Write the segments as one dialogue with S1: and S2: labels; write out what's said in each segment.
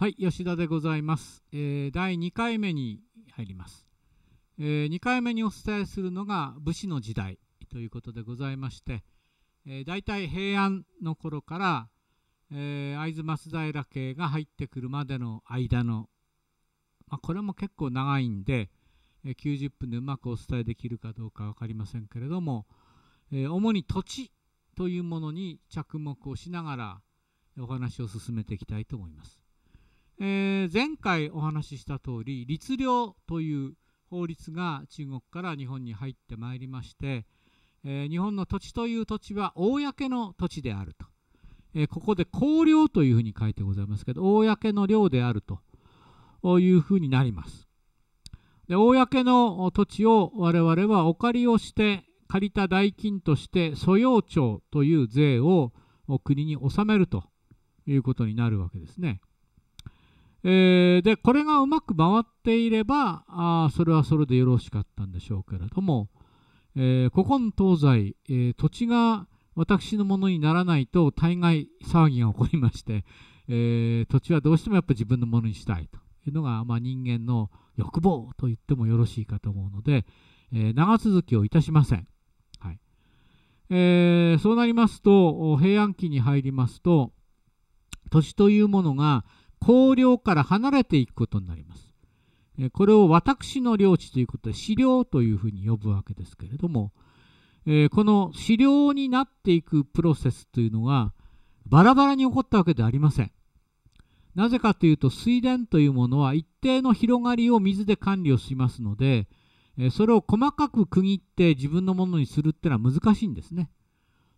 S1: はい、吉田でございます。えー、第2回目に入ります。えー、2回目にお伝えするのが武士の時代ということでございまして、えー、大体平安の頃から、えー、会津松平家が入ってくるまでの間の、まあ、これも結構長いんで、えー、90分でうまくお伝えできるかどうか分かりませんけれども、え主に土地というものに着目をしながらお話を進めていきたいと思います。えー、前回お話しした通り律令という法律が中国から日本に入ってまいりまして、えー、日本の土地という土地は公の土地であると、えー、ここで公領というふうに書いてございますけど公の領であるというふうになりますで公の土地を我々はお借りをして借りた代金として租用庁という税を国に納めるということになるわけですね。えー、でこれがうまく回っていればあそれはそれでよろしかったんでしょうけれども、えー、古今東西、えー、土地が私のものにならないと大概騒ぎが起こりまして、えー、土地はどうしてもやっぱ自分のものにしたいというのが、まあ、人間の欲望と言ってもよろしいかと思うので、え長続きをいたしません、はいえそうなりますと平安期に入りますと土地というものが公領から離れていくことになります。これを私の領地ということで飼料というふうに呼ぶわけですけれども、この飼料になっていくプロセスというのがバラバラに起こったわけではありません。なぜかというと水田というものは一定の広がりを水で管理をしますのでそれを細かく区切って自分のものにするっていうのは難しいんですね。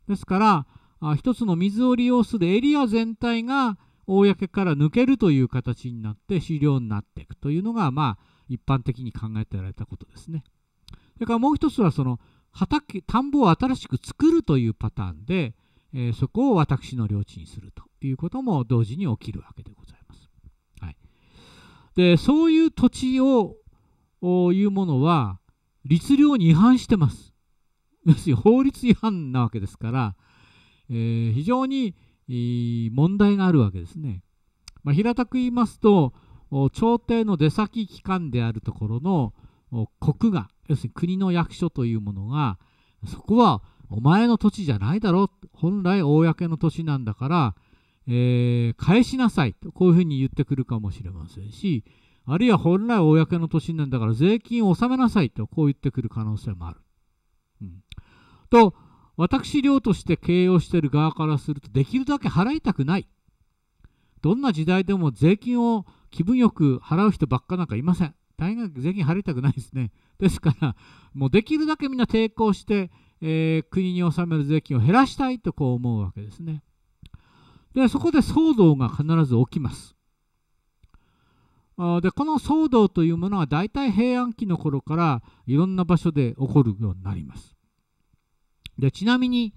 S1: ですから一つの水を利用するエリア全体が公から抜けるという形になって資料になっていくというのがまあ一般的に考えてられたことですね。それからもう一つはその畑田んぼを新しく作るというパターンで、えー、そこを私の領地にするということも同時に起きるわけでございます。はい、でそういう土地をいうものは律令に違反してます。要するに法律違反なわけですから、えー、非常に問題があるわけですね。まあ、平たく言いますと朝廷の出先機関であるところの国が要するに国の役所というものがそこはお前の土地じゃないだろう本来公の土地なんだから、えー、返しなさいとこういうふうに言ってくるかもしれませんしあるいは本来公の土地なんだから税金を納めなさいとこう言ってくる可能性もある。うん、と私寮として経営をしている側からするとできるだけ払いたくないどんな時代でも税金を気分よく払う人ばっかなんかいません大学税金払いたくないですねですからもうできるだけみんな抵抗して、えー、国に納める税金を減らしたいとこう思うわけですねでそこで騒動が必ず起きますでこの騒動というものは大体平安期の頃からいろんな場所で起こるようになりますでちなみに、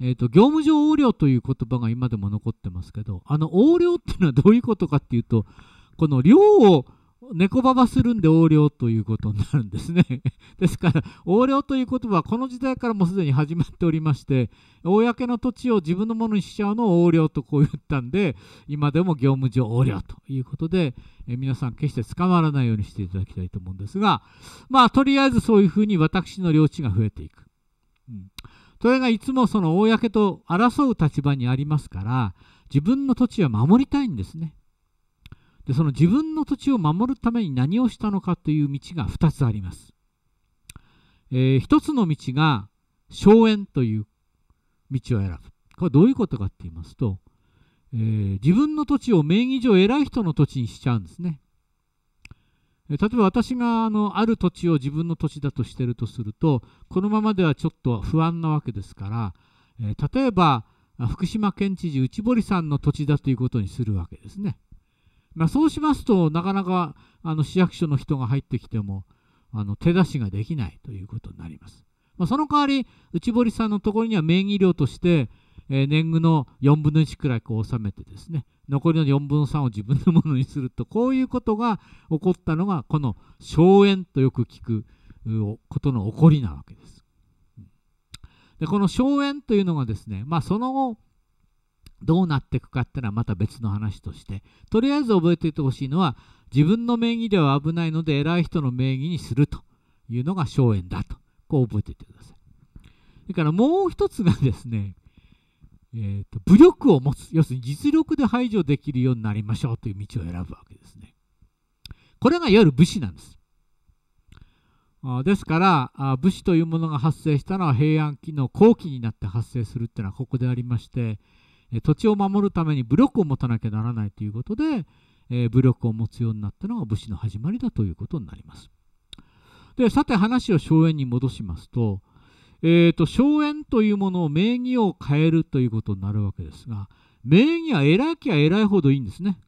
S1: えーと、業務上横領という言葉が今でも残ってますけどあの横領っていうのはどういうことかっていうとこの量を猫ばばするんで横領ということになるんですね ですから横領という言葉はこの時代からもうすでに始まっておりまして公の土地を自分のものにしちゃうのを横領とこう言ったんで今でも業務上横領ということでえ皆さん決して捕まらないようにしていただきたいと思うんですがまあとりあえずそういうふうに私の領地が増えていく。うんそれがいつもその公と争う立場にありますから自分の土地は守りたいんですねでその自分の土地を守るために何をしたのかという道が2つあります、えー、1つの道が荘園という道を選ぶこれはどういうことかって言いますと、えー、自分の土地を名義上偉い人の土地にしちゃうんですね例えば私があのある土地を自分の土地だとしてるとするとこのままではちょっと不安なわけですから、え例えば福島県知事内堀さんの土地だということにするわけですね。まあ、そうしますとなかなかあの市役所の人が入ってきてもあの手出しができないということになります。まあ、その代わり内堀さんのところには名義料としてえー、年貢の4分の1くらいこう収めてですね残りの4分の3を自分のものにするとこういうことが起こったのがこの「荘園」とよく聞くことの起こりなわけです。でこの荘園というのがですね、まあ、その後どうなっていくかっていうのはまた別の話としてとりあえず覚えておいてほしいのは自分の名義では危ないので偉い人の名義にするというのが荘園だとこう覚えておいてください。それからもう一つがですねえーと、武力を持つ要するに実力で排除できるようになりましょうという道を選ぶわけですね。これがいわゆる武士なんです。あですから武士というものが発生したのは平安期の後期になって発生するっていうのはここでありまして土地を守るために武力を持たなきゃならないということで、え武力を持つようになったのが武士の始まりだということになります。でさて話を荘園に戻しますとえーと、荘園というものを名義を変えるということになるわけですが名義は偉きゃ偉いほどいいんですね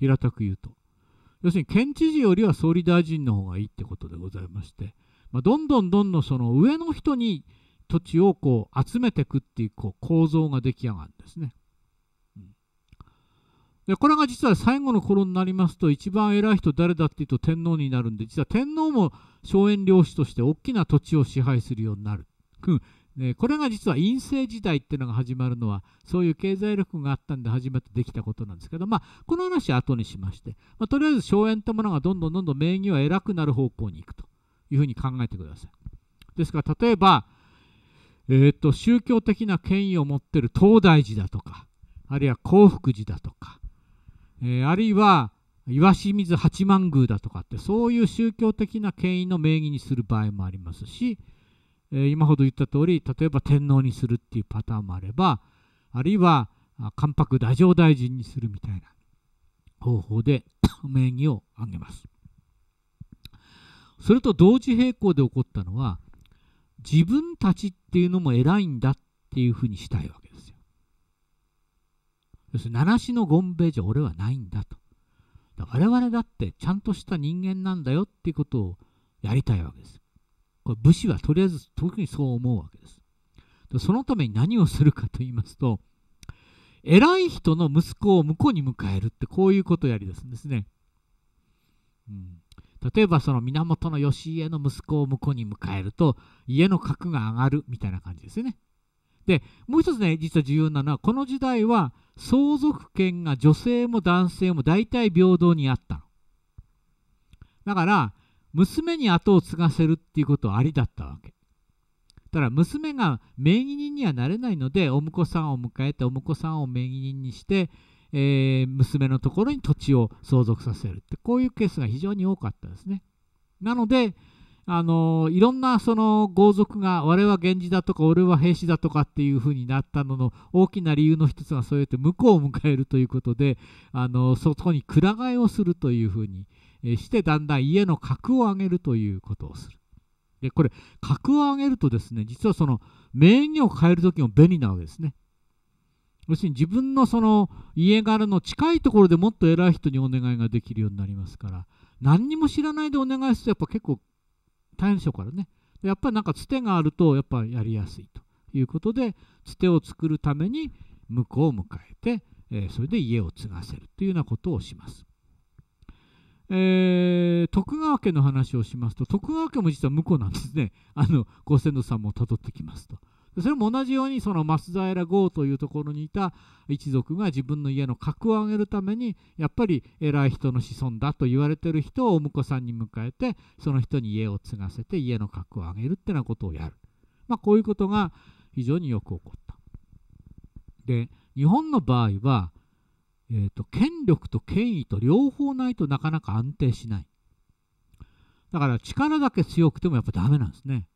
S1: 平たく言うと要するに県知事よりは総理大臣の方がいいってことでございまして、まあ、どんどんどんどんその上の人に土地をこう集めていくっていうこう構造が出来上がるんですね。でこれが実は最後の頃になりますと一番偉い人誰だっていうと天皇になるんで実は天皇も荘園領主として大きな土地を支配するようになる。うこれが実は院政時代っていうのが始まるのはそういう経済力があったんで初めてできたことなんですけど、まあ、この話は後にしまして、まあ、とりあえず荘園ってものがどんどんどんどん名義は偉くなる方向に行くというふうに考えてください。ですから例えば、えーと、と宗教的な権威を持ってる東大寺だとかあるいは興福寺だとかえー、あるいは岩清水八幡宮だとかってそういう宗教的な権威の名義にする場合もありますし、えー、今ほど言った通り例えば天皇にするっていうパターンもあればあるいは関白太政大臣にするみたいな方法で 名義を挙げます。それと同時並行で起こったのは自分たちっていうのも偉いんだっていうふうにしたいわけ。です。要するに習志のゴンベじゃ俺はないんだとだ我々だってちゃんとした人間なんだよっていうことをやりたいわけですこれ武士はとりあえず特にそう思うわけですそのために何をするかと言いますと偉い人の息子を向こうに迎えるってこういうことをやり出すんですね、うん、例えばその源義家の息子を婿に迎えると家の格が上がるみたいな感じですよねでもう一つね実は重要なのはこの時代は相続権が女性も男性も大体平等にあったの。だから娘に後を継がせるっていうことはありだったわけ。ただ娘が名義人にはなれないのでお婿さんを迎えてお婿さんを名義人にして、えー、娘のところに土地を相続させるってこういうケースが非常に多かったですね。なのであのいろんなその豪族が我は源氏だとか俺は兵士だとかっていう風になったのの大きな理由の一つがそうやって向こうを迎えるということであのそこにくら替えをするという風にしてだんだん家の格を上げるということをする。でこれ格を上げるとですね実はその名義を変える時も便利なわけですね。要するに自分のその家柄の近いところでもっと偉い人にお願いができるようになりますから何にも知らないでお願いするとやっぱ結構大変からねやっぱりなんかつてがあるとやっぱやりやすいということでつてを作るために婿を迎えて、えー、それで家を継がせるというようなことをします。えー、徳川家の話をしますと徳川家も実は婿なんですねあのご先祖さんもたどってきますと。それも同じようにその松平豪というところにいた一族が自分の家の格を上げるためにやっぱり偉い人の子孫だと言われてる人をお婿さんに迎えてその人に家を継がせて家の格を上げるってなことをやる、まあ、こういうことが非常によく起こった。で日本の場合は、えーと、と権力と権威と両方ないとなかなか安定しないだから力だけ強くてもやっぱダメなんですね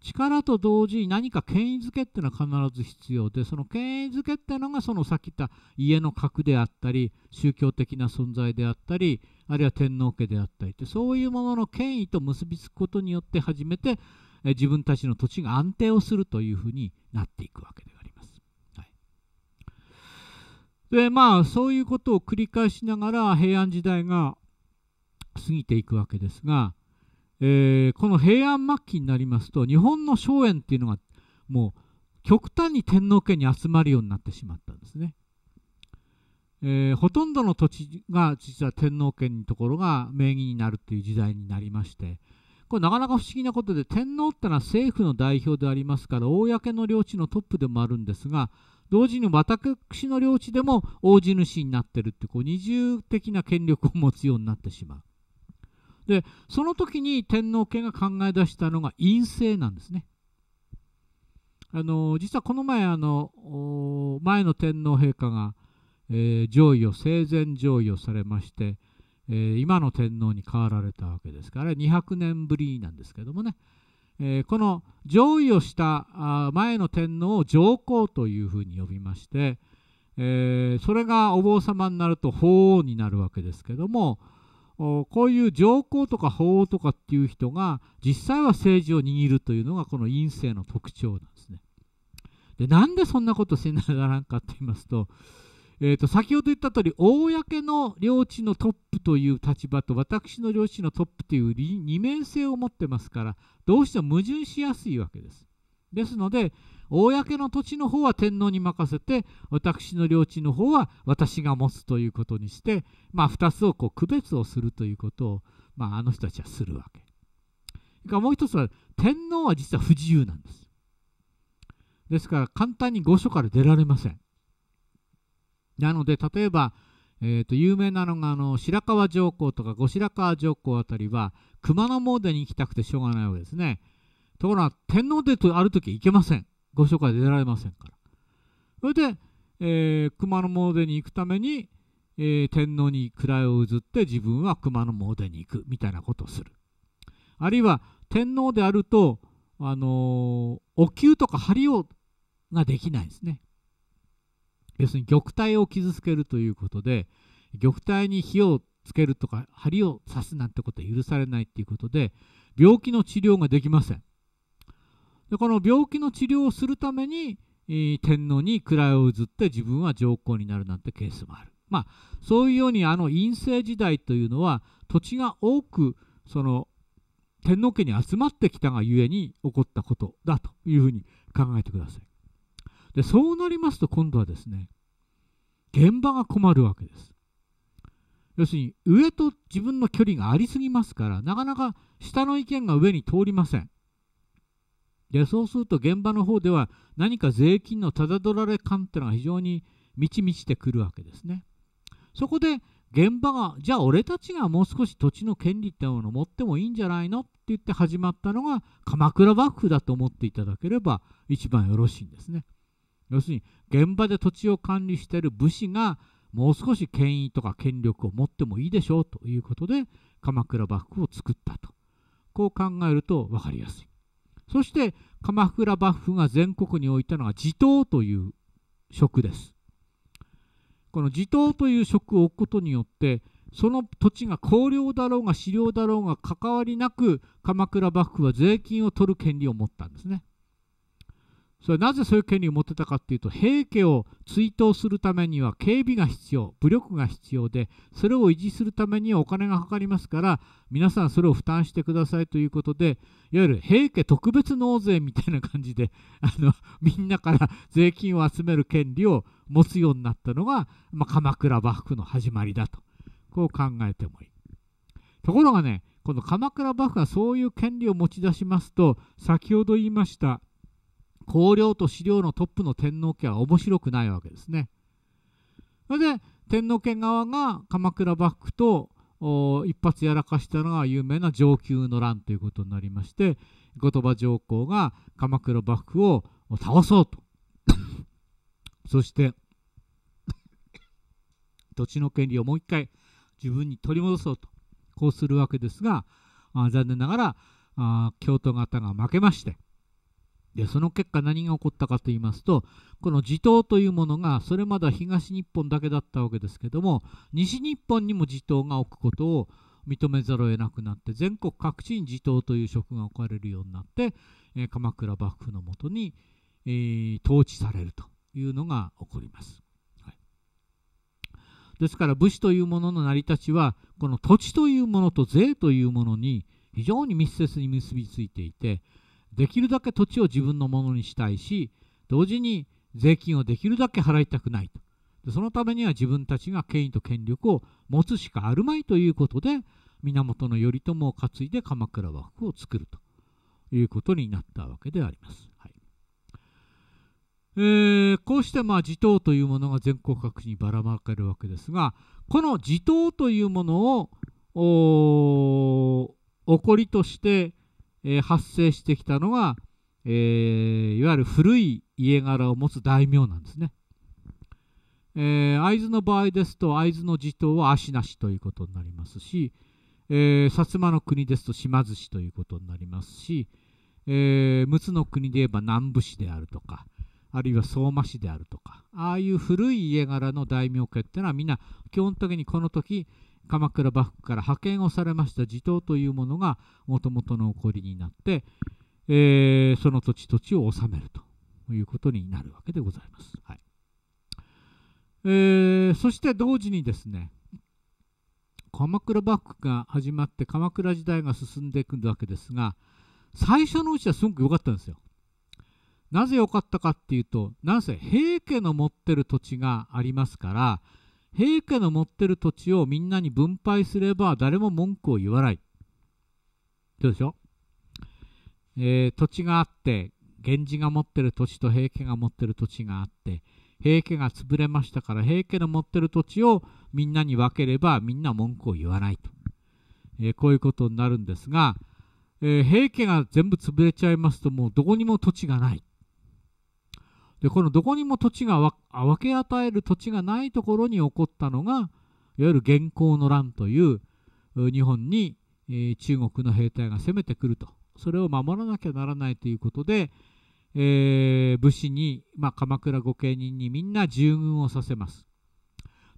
S1: 力と同時に何か権威づけっていうのは必ず必要でその権威づけっていうのがそのさっき言った家の核であったり宗教的な存在であったりあるいは天皇家であったりってそういうものの権威と結びつくことによって初めて自分たちの土地が安定をするというふうになっていくわけであります。はい、でまあそういうことを繰り返しながら平安時代が過ぎていくわけですがえー、この平安末期になりますと日本の荘園っていうのがもう極端に天皇家に集まるようになってしまったんですね。えー、ほとんどの土地が実は天皇家のところが名義になるという時代になりましてこれなかなか不思議なことで天皇ってのは政府の代表でありますから公の領地のトップでもあるんですが同時に私の領地でも大地主になってるってこう二重的な権力を持つようになってしまう。でその時に天皇家が考え出したのが陰性なんですね。あの実はこの前あの前の天皇陛下が、えー、上位を生前上位をされまして、えー、今の天皇に代わられたわけですから200年ぶりなんですけどもね、えー、この上位をしたあ前の天皇を上皇というふうに呼びまして、えそれがお坊様になると法皇になるわけですけども、こういう上皇とか法王とかっていう人が実際は政治を握るというのがこの院政の特徴なんですね。でなんでそんなことせながらんかって言いますと,、えー、と先ほど言った通り公の領地のトップという立場と私の領地のトップという二面性を持ってますからどうしても矛盾しやすいわけです。ですので公の土地の方は天皇に任せて私の領地の方は私が持つということにして、まあ、2つをこう区別をするということを、まあ、あの人たちはするわけ。かもう一つは天皇は実は不自由なんです。ですから簡単に御所から出られません。なので例えば、えー、と有名なのがあの白河上皇とか後白河上皇あたりは熊野詣に行きたくてしょうがないわけですね。ところが天皇である時行けませんご紹介で出られませんからそれで、えー、熊野詣に行くために、えー、天皇に位を譲って自分は熊野詣に行くみたいなことをするあるいは天皇であると、あのー、お灸とか針をができないですね要するに玉体を傷つけるということで玉体に火をつけるとか針を刺すなんてことは許されないっていうことで病気の治療ができませんでこの病気の治療をするために、えー、天皇に位を譲って自分は上皇になるなんてケースもある。まあ、そういうようにあの院政時代というのは土地が多くその天皇家に集まってきたがゆえに起こったことだというふうに考えてください。でそうなりますと今度はですね現場が困るわけです。要するに上と自分の距離がありすぎますからなかなか下の意見が上に通りません。でそうすると現場の方では何か税金のただ取られ感っていうのが非常に満ち満ちてくるわけですね。そこで現場がじゃあ俺たちがもう少し土地の権利ってものを持ってもいいんじゃないのって言って始まったのが鎌倉幕府だと思っていただければ一番よろしいんですね。要するに現場で土地を管理している武士がもう少し権威とか権力を持ってもいいでしょうということで鎌倉幕府を作ったとこう考えると分かりやすい。そして鎌倉幕府が全国に置いたのが地頭という職ですこの地頭という職を置くことによってその土地が公領だろうが私領だろうが関わりなく鎌倉幕府は税金を取る権利を持ったんですねそれなぜそういう権利を持ってたかっていうと平家を追悼するためには警備が必要武力が必要でそれを維持するためにはお金がかかりますから皆さんそれを負担してくださいということでいわゆる平家特別納税みたいな感じで あのみんなから税金を集める権利を持つようになったのが、まあ、鎌倉幕府の始まりだとこう考えてもいい。ところがねこの鎌倉幕府がそういう権利を持ち出しますと先ほど言いました香料と資料のトップの天皇家は面白くないわけですね。それで天皇家側が鎌倉幕府と一発やらかしたのが有名な承久の乱ということになりまして後鳥羽上皇が鎌倉幕府を倒そうと そして 土地の権利をもう一回自分に取り戻そうとこうするわけですが残念ながら京都方が負けましてでその結果何が起こったかと言いますとこの地頭というものがそれまは東日本だけだったわけですけども西日本にも地頭が置くことを認めざるを得なくなって全国各地に地頭という職が置かれるようになって、えー、鎌倉幕府のもとに、えー、統治されるというのが起こります。はい、ですから武士というものの成り立ちはこの土地というものと税というものに非常に密接に結びついていてできるだけ土地を自分のものにしたいし同時に税金をできるだけ払いたくないとでそのためには自分たちが権威と権力を持つしかあるまいということで源頼朝を担いで鎌倉幕府を作るということになったわけであります。はいえー、こうしてまあ地頭というものが全国各地にばらまかれるわけですがこの地頭というものをお起こりとしてえー、発生してきたのは、えー、いわゆる古い家柄を持つ大名なんですね。えー、会津の場合ですと会津の地頭は足なしということになりますし、えー、薩摩の国ですと島津氏ということになりますし、えー、陸奥の国で言えば南部市であるとかあるいは相馬市であるとかああいう古い家柄の大名家っていうのはみんな基本的にこの時、鎌倉幕府から派遣をされました地頭というものがもともとの起こりになって、えー、その土地土地を治めるということになるわけでございます。はいえー、そして同時にですね鎌倉幕府が始まって鎌倉時代が進んでいくわけですが最初のうちはすごく良かったんですよ。なぜ良かったかっていうとなんせ平家の持ってる土地がありますから平家の持ってる土地をみんなに分配すれば誰も文句を言わない。どうでしょう、えー、土地があって源氏が持ってる土地と平家が持ってる土地があって平家が潰れましたから平家の持ってる土地をみんなに分ければみんな文句を言わないと、えー、こういうことになるんですが、えー、平家が全部潰れちゃいますともうどこにも土地がないでこのどこにも土地が分け与える土地がないところに起こったのがいわゆる元寇の乱という日本に、中国の兵隊が攻めてくるとそれを守らなきゃならないということで、えー、武士に、まあ、鎌倉御家人にみんな従軍をさせます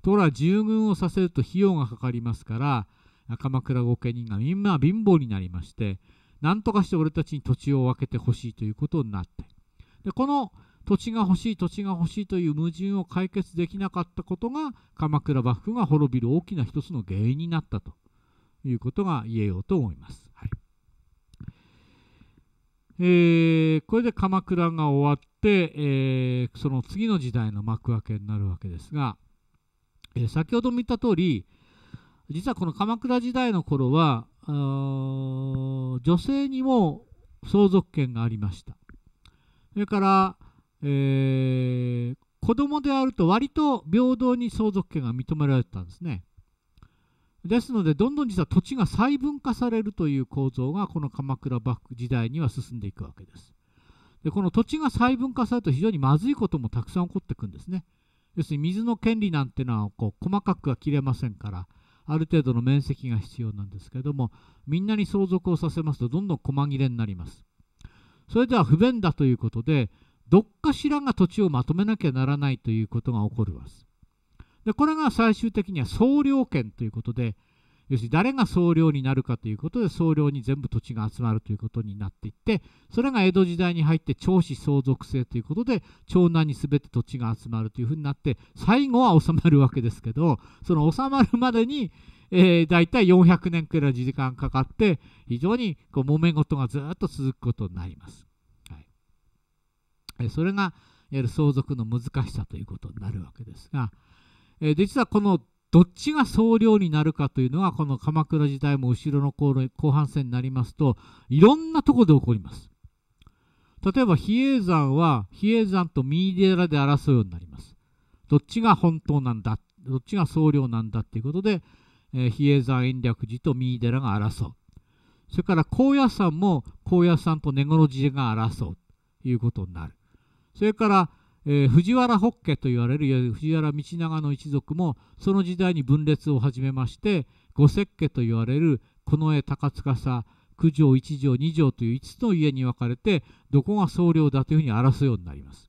S1: ところが従軍をさせると費用がかかりますから鎌倉御家人がみんな貧乏になりましてなんとかして俺たちに土地を分けてほしいということになってでこの土地が欲しい土地が欲しいという矛盾を解決できなかったことが鎌倉幕府が滅びる大きな一つの原因になったということが言えようと思います。はいえー、これで鎌倉が終わって、えー、その次の時代の幕開けになるわけですが、えー、先ほども言った通り実はこの鎌倉時代の頃は女性にも相続権がありました。それからえー、子供であると割と平等に相続権が認められてたんですね。ですのでどんどん実は土地が細分化されるという構造がこの鎌倉幕府時代には進んでいくわけです。でこの土地が細分化されると非常にまずいこともたくさん起こってくんですね。要するに水の権利なんてのはこう細かくは切れませんからある程度の面積が必要なんですけれどもみんなに相続をさせますとどんどん細切れになります。それでは不便だということでどっかしらが土地をまとめなきゃならないということが起こるわけでこれが最終的には総領権ということで要するに誰が総領になるかということで総領に全部土地が集まるということになっていってそれが江戸時代に入って長子相続制ということで長男に全て土地が集まるというふうになって最後は収まるわけですけどその収まるまでに、えー、大体400年くらい時間かかって非常にこう揉め事がずっと続くことになります。それがいわゆる相続の難しさということになるわけですが、え実はこのどっちが総領になるかというのはこの鎌倉時代も後ろの後半戦になりますといろんなとこで起こります。例えば比叡山は比叡山と三井寺で争うようになります。どっちが本当なんだどっちが総領なんだっていうことで、えー、比叡山延暦寺と三井寺が争う。それから高野山も高野山と根室寺が争うということになる。それから、えー、藤原北家と言われる藤原道長の一族もその時代に分裂を始めまして五石家と言われる近衛高司九条一条二条という5つの家に分かれてどこが総領だというふうに争うようになります。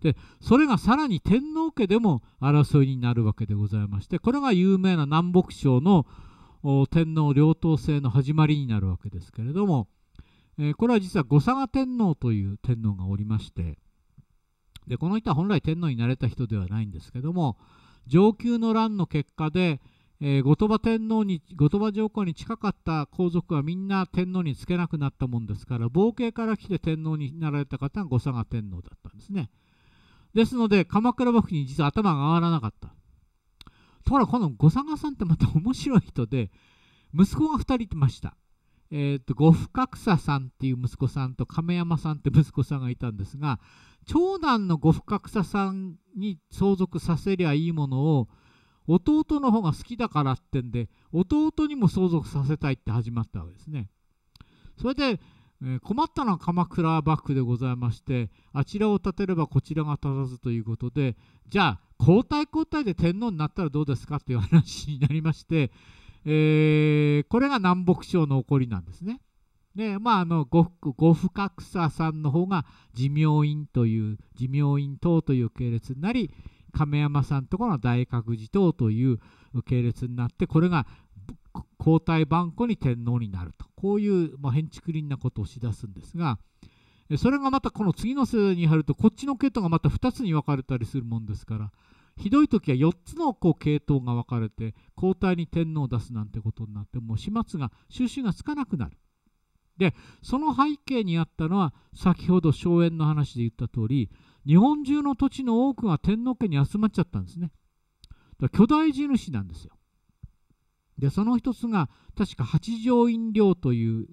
S1: でそれがさらに天皇家でも争いになるわけでございましてこれが有名な南北朝の天皇両党制の始まりになるわけですけれども、えー、これは実は後嵯峨天皇という天皇がおりましてでこの人は本来天皇になれた人ではないんですけども上級の乱の結果で、えー、後鳥羽天皇に後鳥羽上皇に近かった皇族はみんな天皇につけなくなったもんですから冒険から来て天皇になられた方が後佐賀天皇だったんですねですので鎌倉幕府に実は頭が上がらなかったところがこの後佐賀さんってまた面白い人で息子が2人いましたえーと、と格差さんっていう息子さんと亀山さんって息子さんがいたんですが長男のご不草ささんに相続させりゃいいものを弟の方が好きだからってんで弟にも相続させたいって始まったわけですね。それで、え困ったのは鎌倉幕府でございましてあちらを立てればこちらが立たずということでじゃあ交代交代で天皇になったらどうですかという話になりまして、えー、これが南北朝の起こりなんですね。でまああの呉服格差さんの方が寿命院という寿命院等という系列になり亀山さんとこの大覚寺等という系列になってこれが皇太万古に天皇になるとこういう、まあ、変築林なことをしだすんですがそれがまたこの次の世代に入るとこっちの系統がまた2つに分かれたりするもんですからひどい時は4つのこう系統が分かれて皇太に天皇を出すなんてことになってもう始末が収拾がつかなくなる。でその背景にあったのは先ほど荘園の話で言った通り日本中の土地の多くが天皇家に集まっちゃったんですね。だ巨大地主なんですよ。でその一つが確か八条院領という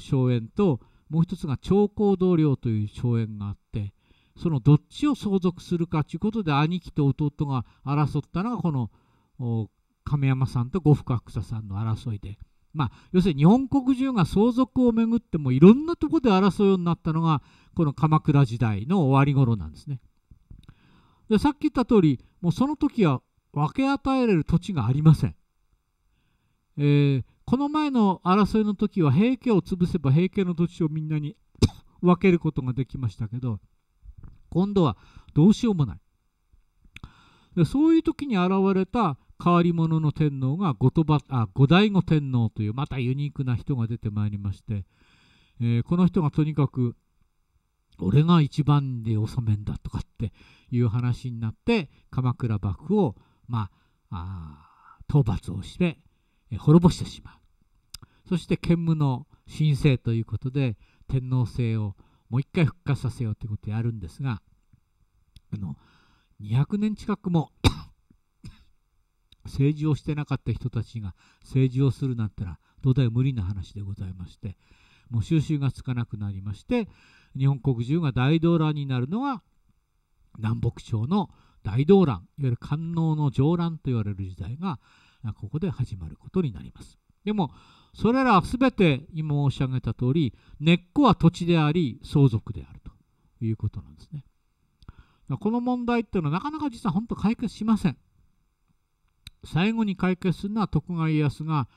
S1: 荘園ともう一つが長江道領という荘園があってそのどっちを相続するかということで兄貴と弟が争ったのがこの亀山さんと呉服白草さんの争いで。まあ、要するに日本国中が相続をめぐってもいろんなところで争うようになったのがこの鎌倉時代の終わり頃なんですね。でさっき言った通りもうその時は分け与えられる土地がありません。えー、この前の争いの時は平家を潰せば平家の土地をみんなに 分けることができましたけど今度はどうしようもない。でそういう時に現れた変わり者の天皇が後醍醐天皇というまたユニークな人が出てまいりまして、えー、この人がとにかく俺が一番で治めんだとかっていう話になって鎌倉幕府を、まあ、討伐をして滅ぼしてしまうそして兼務の神聖ということで天皇制をもう一回復活させようということをやるんですがあの200年近くも政治をしてなかった人たちが政治をするなんてのは到底無理な話でございましてもう収拾がつかなくなりまして日本国中が大動乱になるのが南北朝の大動乱いわゆる官能の上乱と言われる時代がここで始まることになります。でもそれらは全て今申し上げた通り根っこは土地であり相続であるということなんですね。この問題っていうのはなかなか実は本当解決しません。最後に解決するのは徳川家康が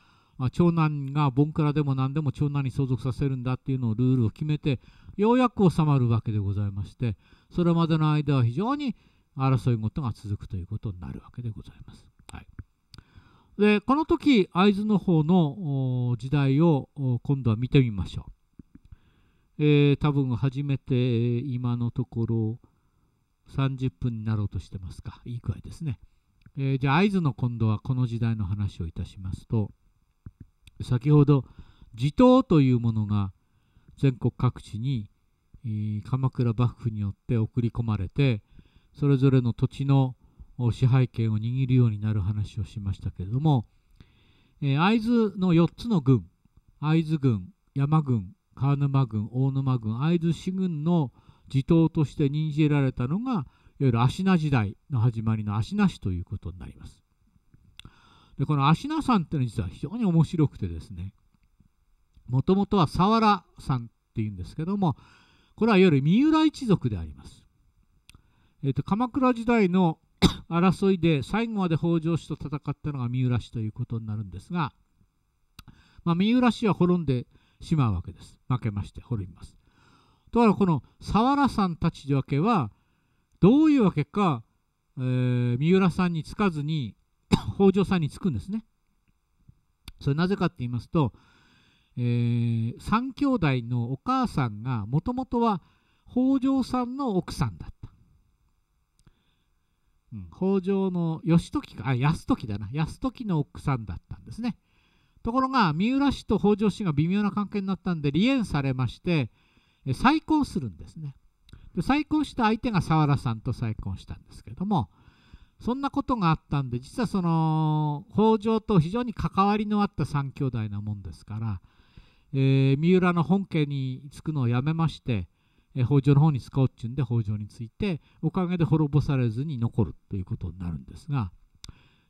S1: 長男がボンクラでも何でも長男に相続させるんだっていうのをルールを決めてようやく収まるわけでございましてそれまでの間は非常に争い事が続くということになるわけでございます。はい、でこの時会津の方の時代を今度は見てみましょう。えー、多分初めて今のところ30分になろうとしてますかいい具合ですね。えー、じゃあ会津の今度はこの時代の話をいたしますと先ほど地頭というものが全国各地に、えー、鎌倉幕府によって送り込まれてそれぞれの土地の支配権を握るようになる話をしましたけれども、えー、会津の4つの軍会津軍山軍川沼軍大沼軍会津市軍の地頭として任じられたのがゆる芦名時代の始まりの芦名市ということになります。でこの芦名んっていうのは実は非常に面白くてですねもともとは佐原さんっていうんですけどもこれはいわゆる三浦一族であります。えーと、と鎌倉時代の 争いで最後まで北条氏と戦ったのが三浦氏ということになるんですが、まあ、三浦氏は滅んでしまうわけです負けまして滅びます。ところがこの佐原さんたちだけはどういうわけか、えー、三浦さんにつかずに 北条さんにつくんですね。それなぜかって言いますと、えー、3兄弟のお母さんがもともとは北条さんの奥さんだった。うん、北条の義時か、あ、安時だな、安時の奥さんだったんですね。ところが、三浦氏と北条氏が微妙な関係になったんで、離縁されまして、再婚するんですね。で再婚した相手が佐原さんと再婚したんですけどもそんなことがあったんで実はその北条と非常に関わりのあった3兄弟なもんですから、えー、三浦の本家に着くのをやめまして、えー、北条の方に使こうっちゅうんで北条についておかげで滅ぼされずに残るということになるんですが、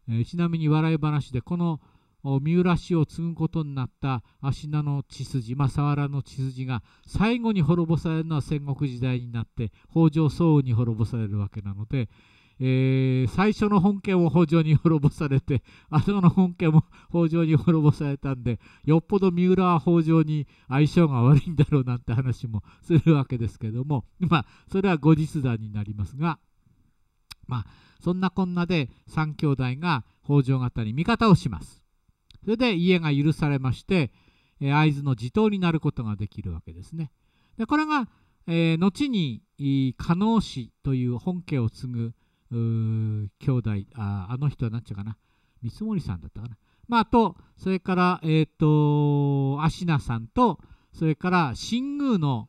S1: えー、ちなみに笑い話でこの「三浦氏を継ぐことになった芦名の血筋正原の血筋が最後に滅ぼされるのは戦国時代になって北条早雲に滅ぼされるわけなので、えー、最初の本家も北条に滅ぼされて後の本家も北条に滅ぼされたんでよっぽど三浦は北条に相性が悪いんだろうなんて話もするわけですけどもまあそれは後日談になりますがまあそんなこんなで3兄弟が北条方に味方をします。それで家が許されまして、え会津の地頭になることができるわけですね。でこれが、えー、後に加納氏という本家を継ぐ兄弟ああの人は何ちゅうかな三森さんだったかな。まあ、とそれから、えー芦名さんとそれから新宮の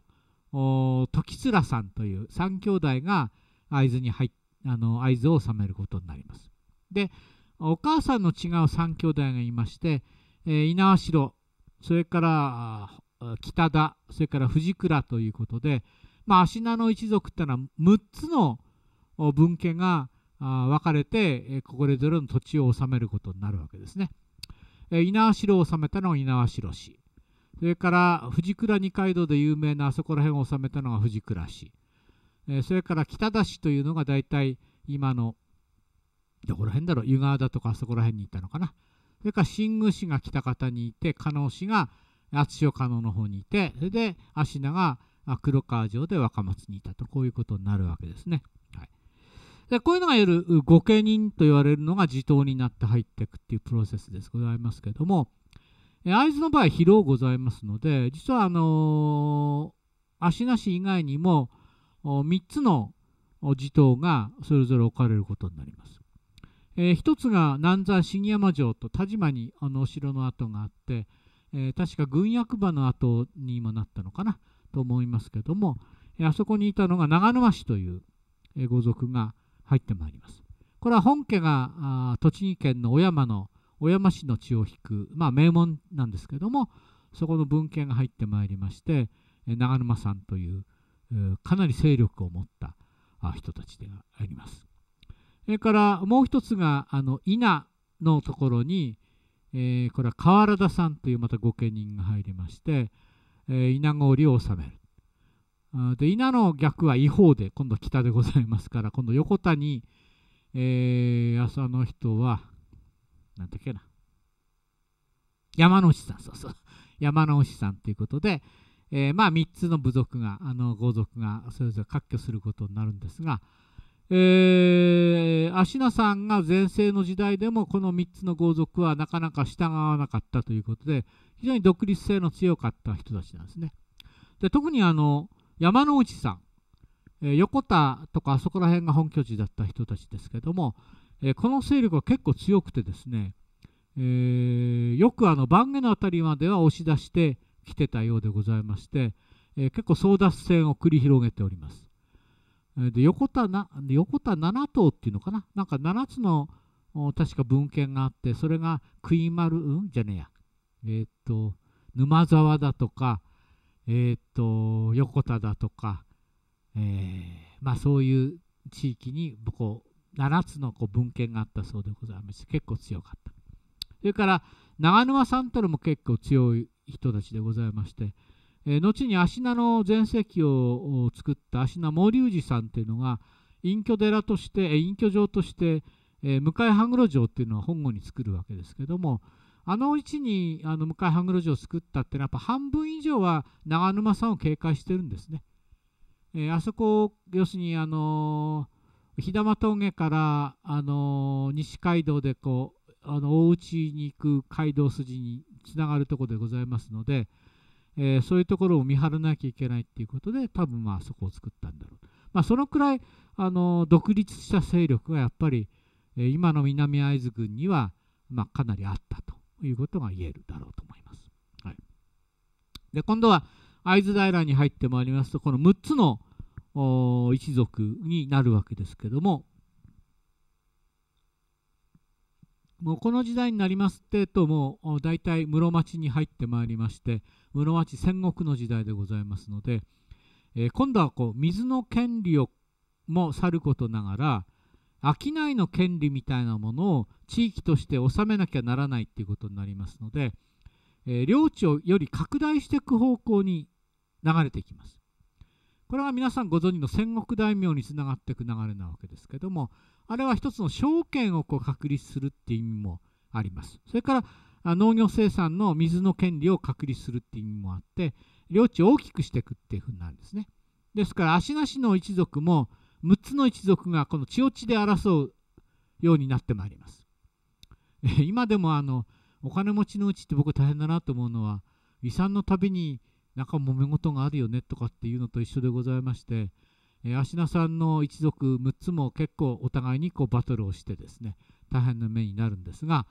S1: 時貫さんという3兄弟が会津に入あの会津を治めることになります。でお母さんの違う3兄弟がいまして、えー、猪苗代それから北田それから藤倉ということで、まあ、名の一族っていうのは6つの分家が分かれてこでぞれの土地を治めることになるわけですね。猪苗代を治めたのが猪苗代氏それから藤倉二階堂で有名なあそこら辺を治めたのが藤倉氏、それから北田氏というのが大体今のどこら辺だろう湯川だとかあそこら辺に行ったのかなそれから新宮市が北方にいて加納市が厚塩加納の方にいてそれで芦名が黒川城で若松にいたとこういうことになるわけですね。はい、でこういうのがいわゆる御家人と言われるのが地頭になって入っていくっていうプロセスですございますけども会津の場合疲労ございますので実はあの芦、名市以外にも3つの地頭がそれぞれ置かれることになります。えー、一つが南山杉山城と田島にあのお城の跡があって、えー、確か軍役場の跡に今なったのかなと思いますけども、えー、あそこにいたのが長沼氏という、えー、豪族が入ってまいります。これは本家があ栃木県の小山の小山市の血を引く、まあ、名門なんですけどもそこの文献が入ってまいりまして、えー、長沼さんという、えー、かなり勢力を持った人たちであります。それからもう一つがあの稲のところに、えー、これは河原田さんというまた御家人が入りまして、えー、稲郡を治める。で稲の逆は違法で今度北でございますから今度横田に、えー、朝の人は何だっけな山之内さんそうそう山之内さんということで、えー、まあ3つの部族があの豪族がそれぞれ割拠することになるんですが、えー、芦名さんが前世の時代でもこの3つの豪族はなかなか従わなかったということで非常に独立性の強かった人たちなんですね。で特にあの山之内さん、えー、横田とかあそこら辺が本拠地だった人たちですけども、えー、この勢力は結構強くてですね、えー、よくあの番下の辺りまでは押し出してきてたようでございまして、え結構争奪戦を繰り広げております。で横田な横田7頭っていうのかななんか7つの確か文献があってそれが食い丸、うん、じゃねえやえー、っと沼沢だとかえー、っと横田だとか、えー、まあそういう地域に僕7つのこう文献があったそうでございます結構強かったそれから長沼さんとるも結構強い人たちでございましてえ後に芦名の全盛期を作った芦名毛隆寺さんというのが隠居寺として隠居城として、え向井半黒城っていうのは本郷に作るわけですけどもあの位置にあの向井半黒城を作ったっていうのはやっぱ半分以上は長沼さんを警戒してるんですね。えあそこ要するにあの飛玉峠からあの西街道でこうあの大内に行く街道筋につながるとこでございますので。えー、そういうところを見張らなきゃいけないっていうことで多分まあそこを作ったんだろう。まあ、そのくらいあの独立した勢力がやっぱり、え今の南会津軍には、まあ、かなりあったということが言えるだろうと思います。はい、で今度は会津平に入ってまいりますとこの6つの一族になるわけですけどももうこの時代になりますってともう大体室町に入ってまいりまして室町戦国の時代でございますので、えー、今度はこう水の権利をもさることながら商いの権利みたいなものを地域として納めなきゃならないっていうことになりますので、えー、領地をより拡大していく方向に流れていきます。これは皆さんご存知の戦国大名につながっていく流れなわけですけどもあれは一つの証券をこう確立するっていう意味もあります。それから農業生産の水の権利を確立するっていう意味もあって領地を大きくしていくっていうふうになるんですね。ですから足なしの一族も6つの一族がこの血を血で争うようになってまいります。今でもあのお金持ちのうちって僕大変だなと思うのは遺産のたびになんか揉め事があるよねとかっていうのと一緒でございまして芦名さんの一族6つも結構お互いにこうバトルをしてですね大変な目になるんですが、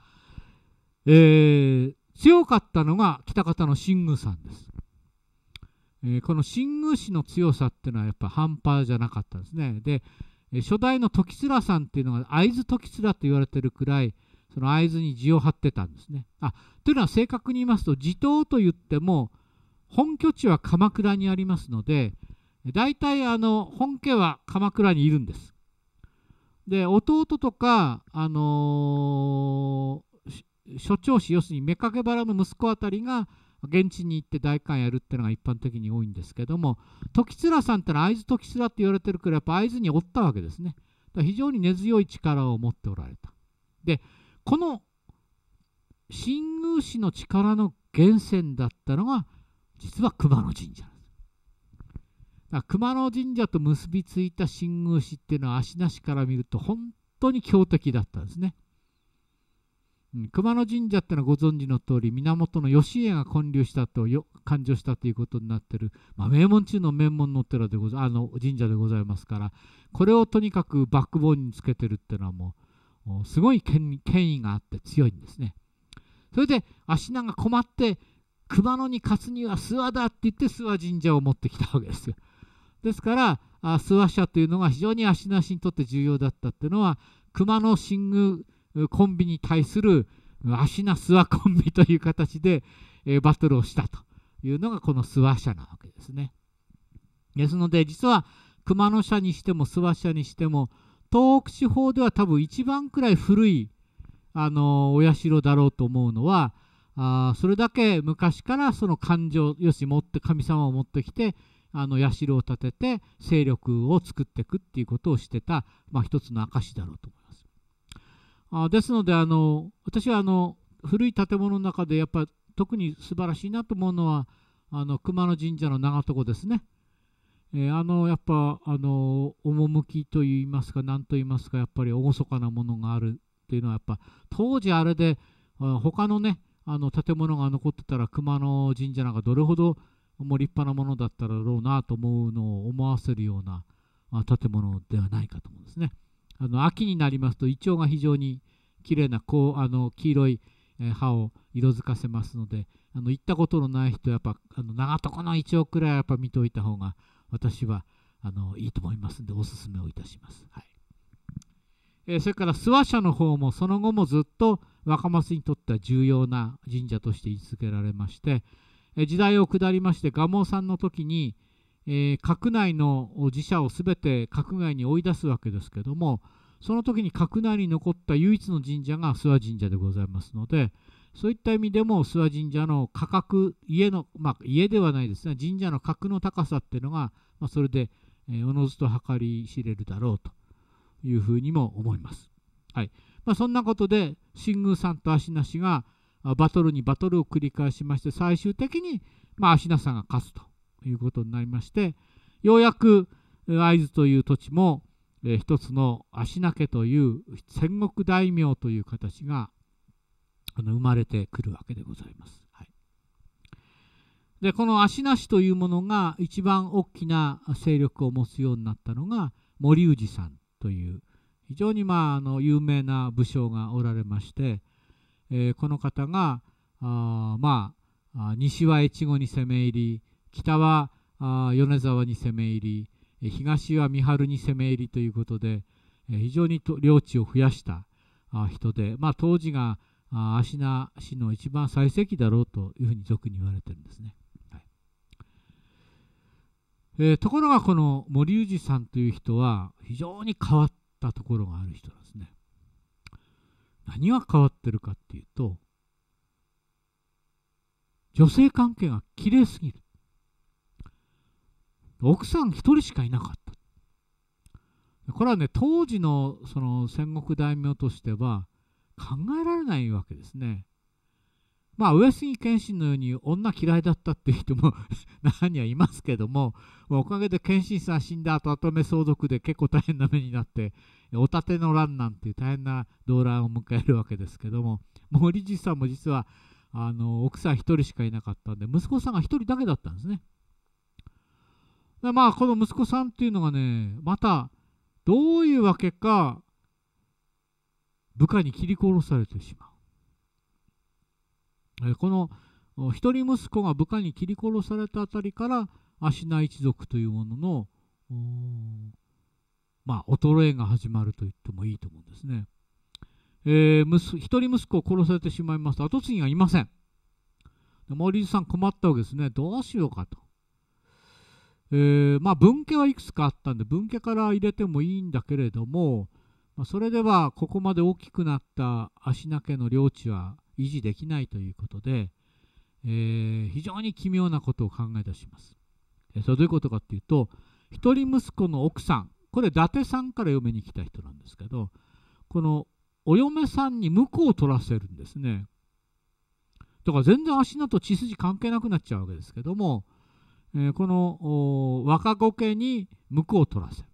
S1: えー、強かったのが北方の新宮さんです、えー、この新宮氏の強さっていうのはやっぱ半端じゃなかったですねで初代の時津良さんっていうのが会津時津良と言われてるくらいその会津に地を張ってたんですねあというのは正確に言いますと地頭といっても本拠地は鎌倉にありますので大体あの本家は鎌倉にいるんです。で弟とか、あのー、所長氏要するに妾腹の息子あたりが現地に行って代官やるっていうのが一般的に多いんですけども時津さんってのは会津時津って言われてるからやっぱ会津におったわけですね。だ非常に根強い力を持っておられた。でこの新宮市の力の源泉だったのが実は熊野神社熊野神社と結びついた新宮市っていうのは足なしから見ると本当に強敵だったんですね。うん、熊野神社ってのはご存知の通り源義家が建立したとよ定したということになってる、まあ、名門中の名門の寺でござあの神社でございますからこれをとにかくバックボーンにつけてるっていうのはもうすごい権威があって強いんですね。それで足長が困って熊野に勝つには諏訪だって言って諏訪神社を持ってきたわけですよ。ですから諏訪社というのが非常に足なしにとって重要だったっていうのは熊野新宮コンビに対する足な諏訪コンビという形で、えバトルをしたというのがこの諏訪社なわけですね。ですので実は熊野社にしても諏訪社にしても東北地方では多分一番くらい古いあのお社だろうと思うのはあそれだけ昔からその感情よし、持って神様を持ってきてあの社を建てて勢力を作っていくっていうことをしてた、まあ、一つの証だろうと思います。あですのであの私はあの古い建物の中でやっぱり特に素晴らしいなと思うのはあの熊野神社の長床ですね。えー、あのやっぱあの趣といいますか何と言いますかやっぱり厳かなものがあるというのはやっぱ当時あれで他のねあの建物が残ってたら熊野神社なんかどれほどもう立派なものだったらろうなと思うのを思わせるような建物ではないかと思うんですね。あの秋になりますとイチョウが非常に綺麗なこうあの黄色い葉を色づかせますのであの行ったことのない人はやっぱあの長床のイチョウくらいはやっぱ見ておいた方が私はあのいいと思いますのでおすすめをいたします。はいえー、それから諏訪社の方もその後もずっと若松にとっては重要な神社として位置づけられまして時代を下りまして蒲生さんの時に、えー、閣内の寺社を全て閣外に追い出すわけですけどもその時に閣内に残った唯一の神社が諏訪神社でございますのでそういった意味でも諏訪神社の価格家の、まあ、家ではないですね神社の格の高さっていうのが、まあ、それでおのずと計り知れるだろうというふうにも思います。はいまあ、そんなことで新宮さんと足なしがバトルにバトルを繰り返しまして最終的に、まあ、さんが勝つということになりましてようやく会津という土地も、えー、一つの芦名家という戦国大名という形があの生まれてくるわけでございます。はい、でこの芦名氏というものが一番大きな勢力を持つようになったのが森氏さんという非常にまああの有名な武将がおられまして。えー、この方があまあ西は越後に攻め入り北は米沢に攻め入り東は三春に攻め入りということで、えー、非常に領地を増やした人で、まあ、当時が芦名市の一番最盛期だろうというふうに俗に言われてるんですね。はいえー、ところがこの森氏さんという人は非常に変わったところがある人なんです。何が変わってるかっていうと女性関係が綺麗すぎる奥さん一人しかいなかったこれはね当時のその戦国大名としては考えられないわけですねまあ上杉謙信のように女嫌いだったっていう人も中 にはいますけどもおかげで謙信さん死んだ後後目相続で結構大変な目になっておたての乱なんていう大変な動乱を迎えるわけですけども森地さんも実はあの奥さん1人しかいなかったんで息子さんが1人だけだったんですね。でまあこの息子さんっていうのがねまたどういうわけか部下に切り殺されてしまう。この一人息子が部下に切り殺されたあたりから芦名一族というもののまあ、衰えが始まると言ってもいいと思うんですね。えー、息一人息子を殺されてしまいますと跡継ぎがいません。森さん困ったわけですね。どうしようかと。えー、まあ分家はいくつかあったんで分家から入れてもいいんだけれども、まあ、それではここまで大きくなった足名家の領地は維持できないということで、えー、非常に奇妙なことを考え出します。えー、それどういうことかっていうと一人息子の奥さんこれ伊達さんから嫁に来た人なんですけどこのお嫁さんに婿を取らせるんですねだから全然足のと血筋関係なくなっちゃうわけですけども、えー、この若子家に婿を取らせる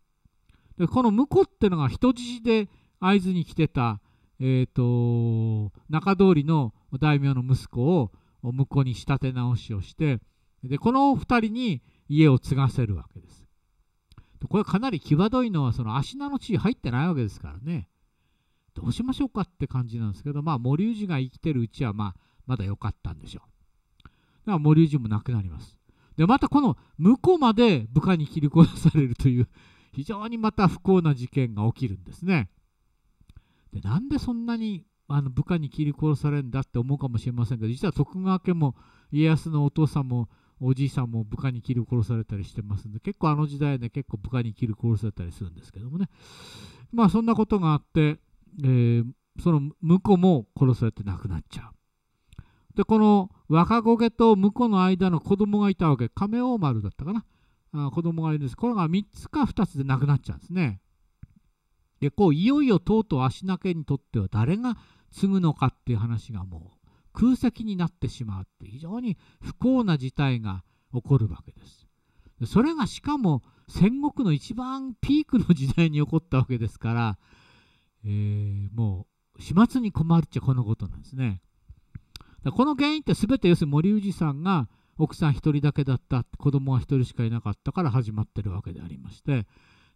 S1: でこの婿ってのが人質で会津に来てた、えーと中通りの大名の息子を婿に仕立て直しをしてでこの2人に家を継がせるわけです。これはかなり際どいのはその足名の地位入ってないわけですからねどうしましょうかって感じなんですけどまあ森氏が生きてるうちはまあまだ良かったんでしょうだから森氏もなくなりますでまたこの向こうまで部下に切り殺されるという非常にまた不幸な事件が起きるんですねでなんでそんなにあの部下に切り殺されるんだって思うかもしれませんけど実は徳川家も家康のお父さんもおじいさんも部下に切り殺されたりしてますんで結構あの時代ね結構部下に切り殺されたりするんですけどもねまあそんなことがあって、えー、その婿も殺されて亡くなっちゃうでこの若焦げと婿の間の子供がいたわけ亀王丸だったかなあ子供がいるんですこれが3つか2つで亡くなっちゃうんですねでこういよいよとうとう足なけにとっては誰が継ぐのかっていう話がもう空席になってしまうって非常に不幸な事態が起こるわけです。それがしかも戦国の一番ピークの時代に起こったわけですから、えー、もう始末に困るっちゃこのことなんですね。この原因って全て要するに森氏さんが奥さん1人だけだった子供は1人しかいなかったから始まってるわけでありまして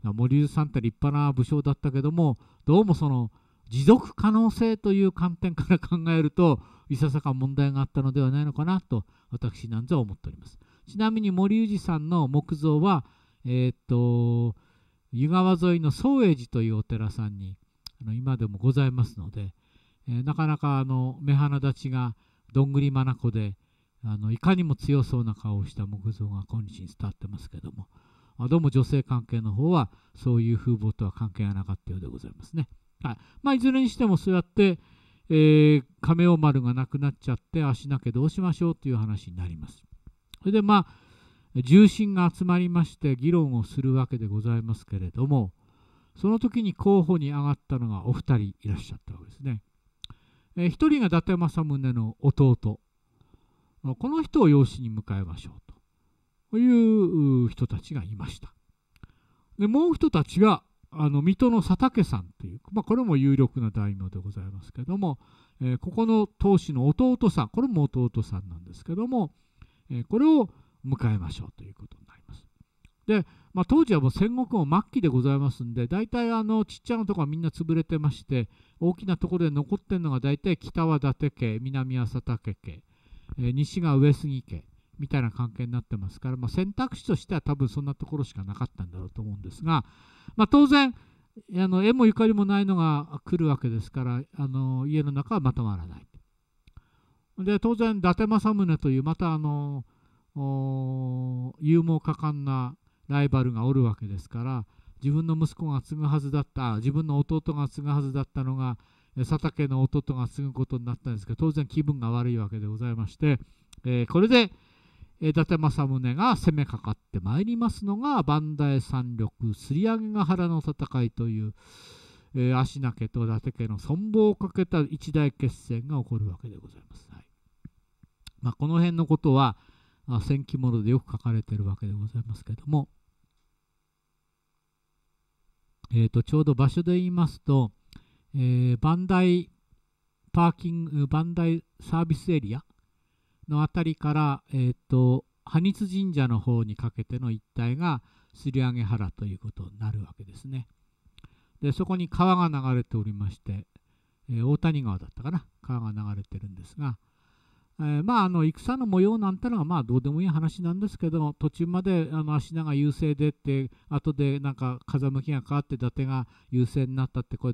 S1: 森氏さんって立派な武将だったけどもどうもその持続可能性という観点から考えるといささか問題があったのではないのかなと私なんぞは思っておりますちなみに森氏さんの木像はえー、っと湯川沿いの宗栄寺というお寺さんにあの今でもございますので、えー、なかなかあの目鼻立ちがどんぐりまなこであのいかにも強そうな顔をした木像が今日に伝わってますけどもどうも女性関係の方はそういう風貌とは関係がなかったようでございますね。はい。まあ、いずれにしてもそうやって、えー、亀尾丸がなくなっちゃって、足だけどうしましょうという話になります。それでまあ、重心が集まりまして議論をするわけでございますけれども、その時に候補に上がったのがお二人いらっしゃったわけですね。えー、人が伊達政宗の弟。この人を養子に迎えましょうという人たちがいました。でもう一人たちがあの水戸の佐竹さんという、まあ、これも有力な大名でございますけども、えー、ここの当主の弟さんこれも弟さんなんですけども、えー、これを迎えましょうということになります。で、まあ、当時はもう戦国も末期でございますんで大体あのちっちゃなとこはみんな潰れてまして大きなところで残ってるのが大体北は伊達家南は佐竹家、えー、西が上杉家みたいな関係になってますから、まあ、選択肢としては多分そんなところしかなかったんだろうと思うんですが、まあ、当然あの絵もゆかりもないのが来るわけですからあの家の中はまとまらない。で当然伊達政宗というまたあの勇猛果敢なライバルがおるわけですから自分の息子が継ぐはずだった自分の弟が継ぐはずだったのが佐竹の弟が継ぐことになったんですけど当然気分が悪いわけでございまして、えー、これで伊達政宗が攻めかかってまいりますのが磐梯山緑すり上げヶ原の戦いという、えー、足名家と伊達家の存亡をかけた一大決戦が起こるわけでございます。はいまあ、この辺のことは戦記物でよく書かれてるわけでございますけども、えー、とちょうど場所で言いますと、えー、磐梯パーキング磐梯サービスエリアの辺りから、えーと、羽神社の方にかけての一帯がすり上げ原ということになるわけですね。でそこに川が流れておりまして、えー、大谷川だったかな川が流れてるんですが、えー、まああの戦の模様なんてのはまあどうでもいい話なんですけど途中まであの足長優勢でって後でなんか風向きが変わって伊達が優勢になったってこれ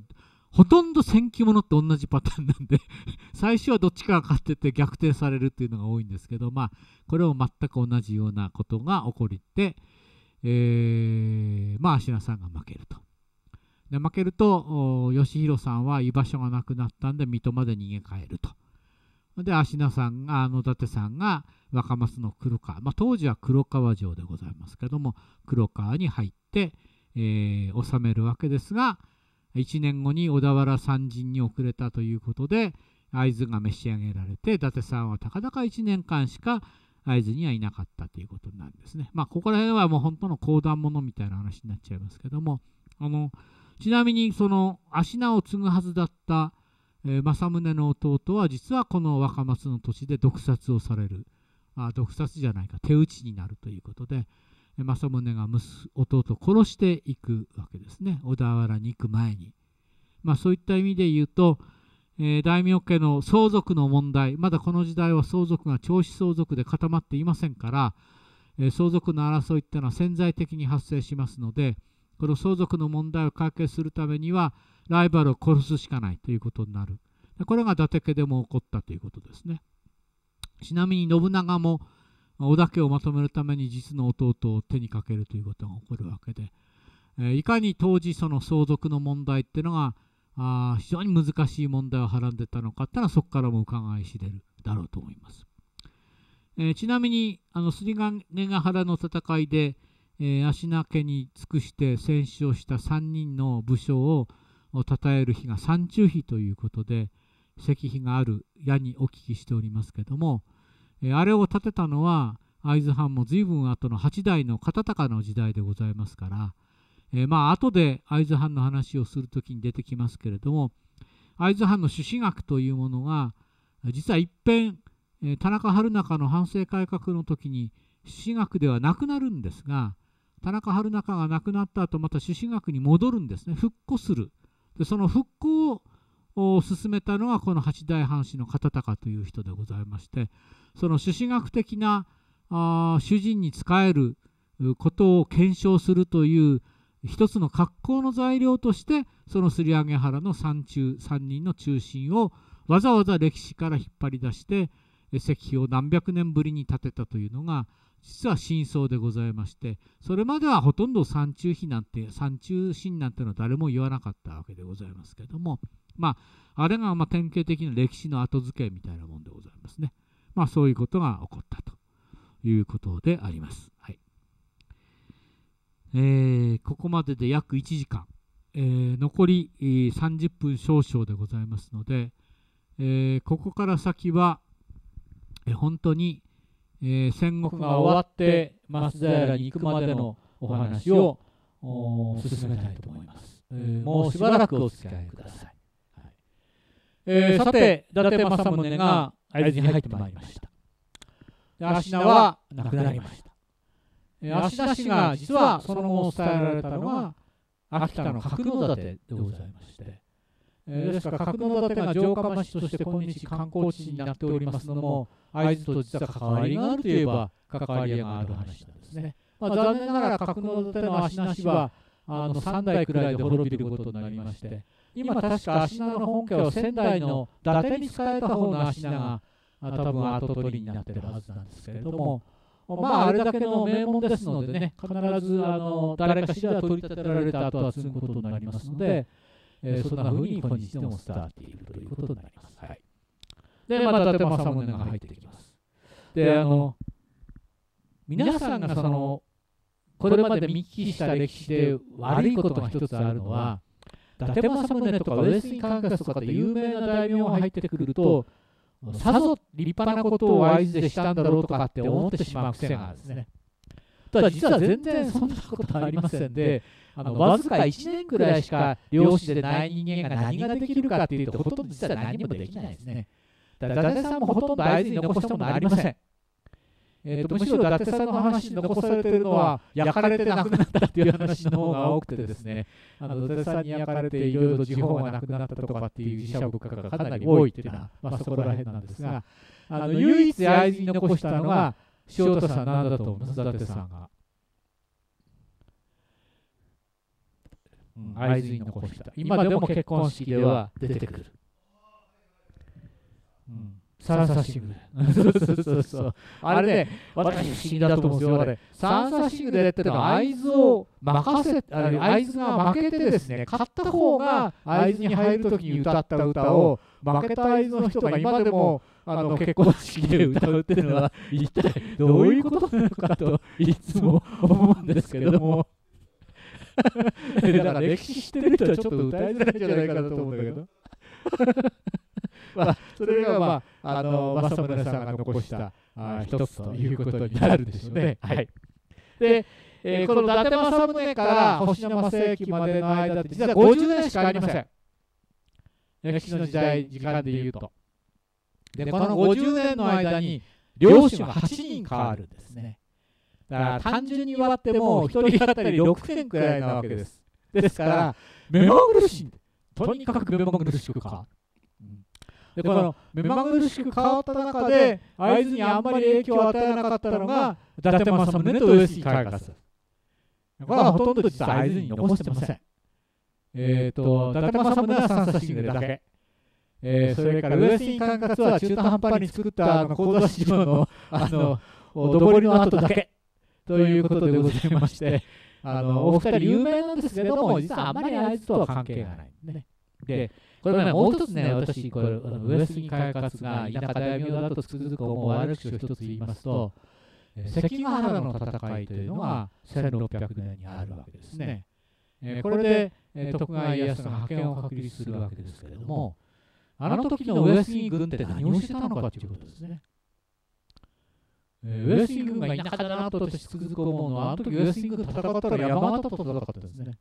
S1: ほとんど戦記ものって同じパターンなんで 最初はどっちかが勝ってて逆転されるっていうのが多いんですけど、まあ、これも全く同じようなことが起こりて、えー、まあ、芦名さんが負けると。で負けると、義弘さんは居場所がなくなったんで、水戸まで逃げ帰ると。で、芦名さんが、野立さんが若松の黒川、まあ、当時は黒川城でございますけども、黒川に入って、えー、治めるわけですが、1年後に小田原参人に遅れたということで会津が召し上げられて伊達さんはたかだか1年間しか会津にはいなかったということなんですね。まあここら辺はもう本当の講談ものみたいな話になっちゃいますけどもあのちなみにその足名を継ぐはずだった、えー、政宗の弟は実はこの若松の土地で毒殺をされるあ毒殺じゃないか手打ちになるということで。政宗が弟を殺していくわけですね小田原に行く前に、まあ、そういった意味で言うと、えー、大名家の相続の問題まだこの時代は相続が長子相続で固まっていませんから、えー、相続の争いっていうのは潜在的に発生しますのでこの相続の問題を解決するためにはライバルを殺すしかないということになるこれが伊達家でも起こったということですねちなみに信長も織田家をまとめるために実の弟を手にかけるということが起こるわけで、えいかに当時その相続の問題っていうのがあ非常に難しい問題をはらんでたのかっていうのはそこからも伺い知れるだろうと思います。えー、ちなみにあの杉ヶ原の戦いで、え足、名家に尽くして戦死をした3人の武将を称える日が山中日ということで石碑がある矢にお聞きしておりますけども、えあれを建てたのは会津藩も随分後の8代の片高の時代でございますから、えまあ後で会津藩の話をする時に出てきますけれども会津藩の朱子学というものが実は一変、え田中春中の反省改革の時に朱子学ではなくなるんですが田中春中が亡くなった後また朱子学に戻るんですね復古するでその復興を進めたのがこの八大藩士の片高という人でございましてその朱子学的な主人に仕えることを検証するという一つの格好の材料としてそのすり上げ原の山中三人の中心をわざわざ歴史から引っ張り出して石碑を何百年ぶりに建てたというのが実は真相でございましてそれまではほとんど山中碑なんて山中神なんてのは誰も言わなかったわけでございますけども。まあ、あれがま典型的な歴史の後付けみたいなもんでございますね。まあ、そういうことが起こったということであります。はいえー、ここまでで約1時間、えー、残り30分少々でございますので、えー、ここから先は、え本当に、え戦国が終わって松平に行くまでのお話を進めたいと思います。えもうしばらくお付き合いください。えー、さて、伊達政宗が会津に入ってまいりました。芦名は亡くなりました。芦名氏が実はその後伝えられたのは秋田の角野館でございまして、えー、ですから角野館が城下町として今日観光地になっておりますのも
S2: 会津と実は関わりがあるといえば関わりが
S1: ある話なんですね。まあ、残念ながら角野館の芦名氏はあの3代くらいで滅びることになりまして、今確か足名の本家を仙台の伊達に使えた方の足名が多分跡取りになってるはずなんですけれどもまああれだけの名門ですのでね必ずあの誰かしら取り立てられた後は継ぐことになりますので、えー、そんなふうに今日でも伝わっているということになります。はい、でまた伊達政宗が入ってきます。であの皆さんがそのこれまで見聞きした歴史で悪いことが一つあるのは伊達政宗とか上杉官勝とかって有名な大名が入ってくるとさぞ立派なことを愛津でしたんだろうとかって思ってしまう癖があるんですね。ただ実は全然そんなことありませんで、あのわずか1年くらいしか漁師でない人間が何ができるかっていうと、ほとんど実は何もできないですね。だから伊達さんもほとんど会津に残したものありません。
S2: えー、とむしろ伊達さんの話に残されているのは焼かれてなくなったという話の方が多くてですねあの伊達さんに焼かれていろいろ地方がなくなったとかっていう自社部下がかなり多いというのは、まあ、そこら辺なんですがあの唯一会津に残したのが塩田さんなんだと思います伊達さん
S1: が。会津に残した今でも結婚式では出てくる。うんサンサシングレ。あれね、私不思議だと思うんですよ。あれ、サンサシングレってのは合図を任せ、合図が負けてですね、勝った方が合図に入るときに歌った歌を、負けた合図の人が今でも、あの結婚式で歌うっていうのは一体どういうことなのかといつも思うんですけども だから歴史知ってる人はちょっと歌いづらいんじゃないかなと思うんだけど。まあ、それが、まあ、あの、政村さんが残したあ一つということになるんでしょうね。はい。で、えー、この伊達政宗から星野正紀までの間って実は50年しかありません。歴史の時代、時間でいうと。で、この50年の間に、両親は8人変わるんですね。だから単純に割っても、1人当たり6点くらいなわけです。ですから、目まぐるしいとにかく目まぐるしく変わでこの目まぐるしく変わった中で会津にあんまり影響を与えなかったのが伊達政宗と上杉開発これはほとんど実は会津に残してませんえっ、ー、と伊達政宗は三差しぐれだけえー、それから上杉管轄は中途半端に作ったあの高座市場のあのおどぼりの跡だけということでございましてあのお二人有名なんですけども実はあまりあいつとは関係がないねで、これね、もう一つね、私、これ、上杉開発が田舎大名だとつくづく思う悪口を一つ言いますと、え関ヶ原の戦いというのは1600年にあるわけですね。えこれで、え徳川家康が覇権を確立するわけですけれども、あの時の上杉軍って何をしてたのかということですね。え上杉軍が田舎だなと私つくづく思うのは、あの時上杉軍戦ったら山形と戦ったんですね。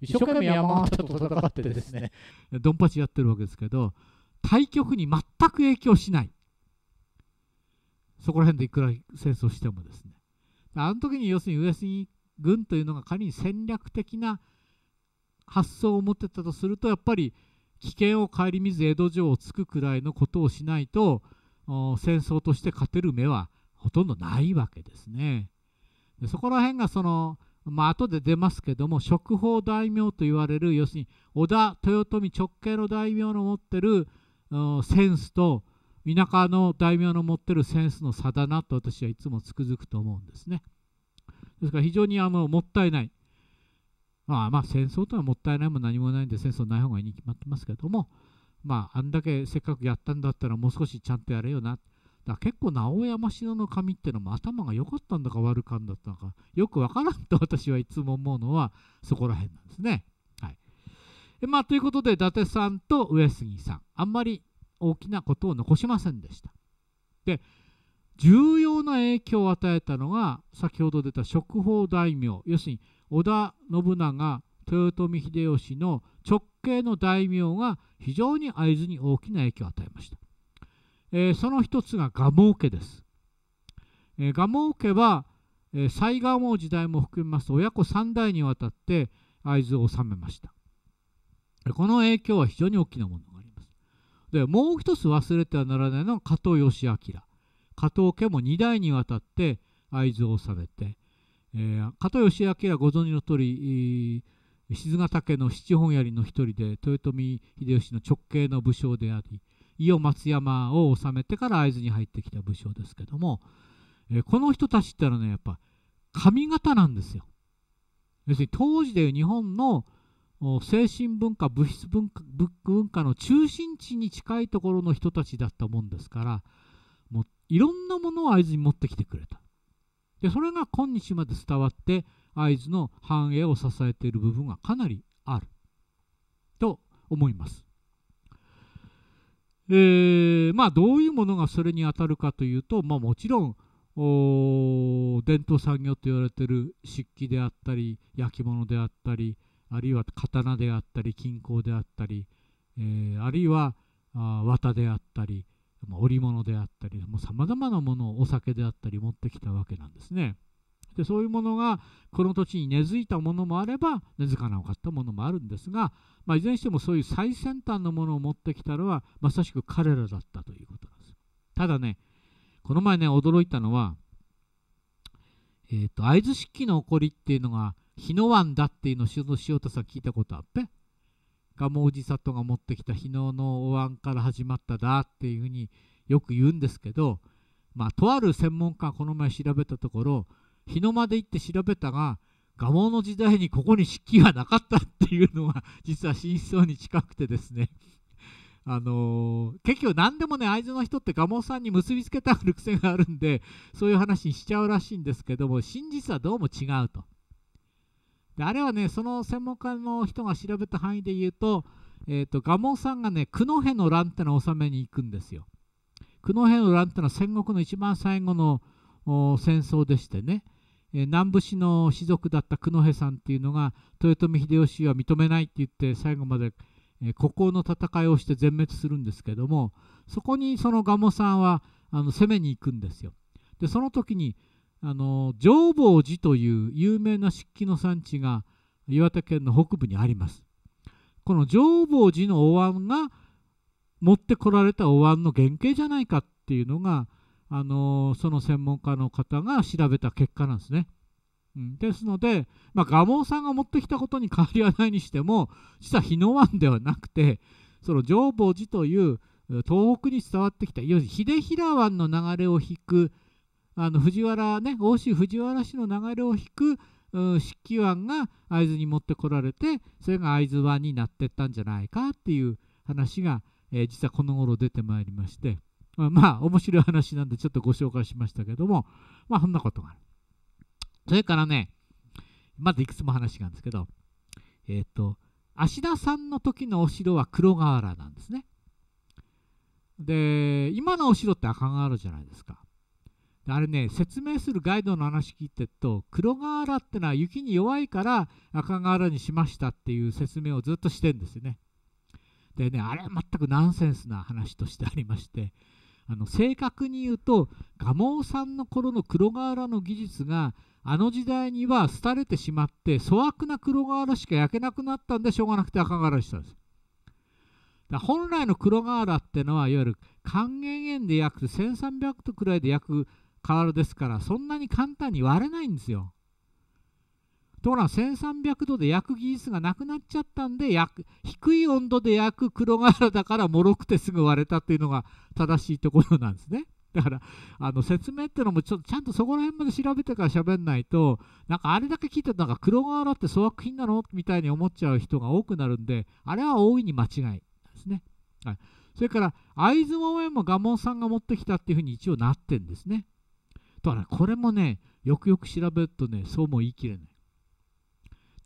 S1: 一生懸命山下と戦ってですね、ドンパチやってるわけですけど、対局に全く影響しない。そこら辺でいくら戦争してもですね。あの時に要するに上杉軍というのが仮に戦略的な発想を持ってたとするとやっぱり危険を顧みず江戸城を突くくらいのことをしないと戦争として勝てる目はほとんどないわけですね。でそこら辺がそのまあ後で出ますけども職法大名と言われる要するに織田豊臣直系の大名の持ってるセンスと田舎の大名の持ってるセンスの差だなと私はいつもつくづくと思うんですね。ですから非常にあのもったいない。まあまあ戦争とはもったいないも何もないんで戦争ない方がいいに決まってますけどもまああんだけせっかくやったんだったらもう少しちゃんとやれよなだ結構直山篠の神ってのも頭が良かったんだか悪かんだったのかよくわからんと私はいつも思うのはそこら辺なんですね。はいでまあ、ということで伊達さんと上杉さんあんまり大きなことを残しませんでした。で重要な影響を与えたのが先ほど出た職法大名要するに織田信長豊臣秀吉の直系の大名が非常に会津に大きな影響を与えました。えー、その一つが蒲生家です。えー、蒲生家は、えー、西賀王時代も含めますと親子3代にわたって会津を治めました。この影響は非常に大きなものがあります。でもう一つ忘れてはならないのは加藤義明。加藤家も2代にわたって会津を治めて、えー、加藤義明はご存知の通り、えー、静ヶ岳の七本槍の一人で豊臣秀吉の直系の武将であり伊予松山を治めてから会津に入ってきた武将ですけども、この人たちってのはねやっぱ髪型なんですよ。要するに当時でいう日本の精神文化物質文化文化の中心地に近いところの人たちだったもんですからもういろんなものを会津に持ってきてくれた。でそれが今日まで伝わって会津の繁栄を支えている部分がかなりあると思います。えー、まあ、どういうものがそれにあたるかというと、まあ、もちろん伝統産業と言われてる漆器であったり焼き物であったりあるいは刀であったり金庫であったり、えー、あるいはあ綿であったり織物であったりさまざまなものをお酒であったり持ってきたわけなんですね。でそういうものがこの土地に根付いたものもあれば根付かなかったものもあるんですが、まあ、いずれにしてもそういう最先端のものを持ってきたのはまさしく彼らだったということなんですただねこの前ね驚いたのは、えーと、会津漆器の起こりっていうのが日野湾だっていうのを塩田さん聞いたことあって蒲おじ里が持ってきた日野のお椀から始まっただっていうふうによく言うんですけどまあとある専門家この前調べたところ日の間で行って調べたが蒲生の時代にここに漆器がなかったっていうのが 実は真相に近くてですねあのー、結局何でもね会津の人って蒲生さんに結びつけたくる癖があるんでそういう話にしちゃうらしいんですけども真実はどうも違うと。であれはねその専門家の人が調べた範囲で言うと,、えーと、蒲生さんがね九戸の乱ってのを治めに行くんですよ。九戸の乱ってのは戦国の一番最後の戦争でしてね南部市の士族だった九戸さんっていうのが豊臣秀吉は認めないって言って最後まで孤高の戦いをして全滅するんですけどもそこにその蒲生さんはあの攻めに行くんですよ。でその時にあの浄法寺という有名な漆器の産地が岩手県の北部にあります。この浄法寺のお椀が持ってこられたお椀の原型じゃないかっていうのがあのその専門家の方が調べた結果なんですね。うん、ですので、まあ、蒲生さんが持ってきたことに変わりはないにしても実は日野湾ではなくてその浄法寺という東北に伝わってきた要するに秀平湾の流れを引くあの藤原ね奥州藤原氏の流れを引く漆器湾が会津に持ってこられてそれが会津湾になってったんじゃないかっていう話が、えー、実はこの頃出てまいりまして。まあ、面白い話なんでちょっとご紹介しましたけども、まあ、そんなことがある。それからね、まずいくつも話があるんですけど、えっ、ー、と、芦田さんの時のお城は黒瓦なんですね。で、今のお城って赤瓦じゃないですか。あれね、説明するガイドの話聞いてると、黒瓦ってのは雪に弱いから赤瓦にしましたっていう説明をずっとしてんですよね。でね、あれは全くナンセンスな話としてありまして、あの正確に言うと蒲生さんの頃の黒瓦の技術があの時代には廃れてしまって粗悪な黒瓦しか焼けなくなったんでしょうがなくて赤瓦でしたんです。だ本来の黒瓦ってのはいわゆる還元円で焼く1300度くらいで焼く瓦ですからそんなに簡単に割れないんですよ。ところが1300度で焼く技術がなくなっちゃったんで焼く低い温度で焼く黒瓦だからもろくてすぐ割れたっていうのが正しいところなんですね。だからあの説明ってのもちょっとちゃんとそこら辺まで調べてから喋んないとなんかあれだけ聞いてなんか黒瓦って粗悪品なのみたいに思っちゃう人が多くなるんであれは大いに間違いですね。はい、それから会津木綿も蒲門さんが持ってきたっていうふうに一応なってんですね。だからこれもねよくよく調べるとねそうも言い切れない。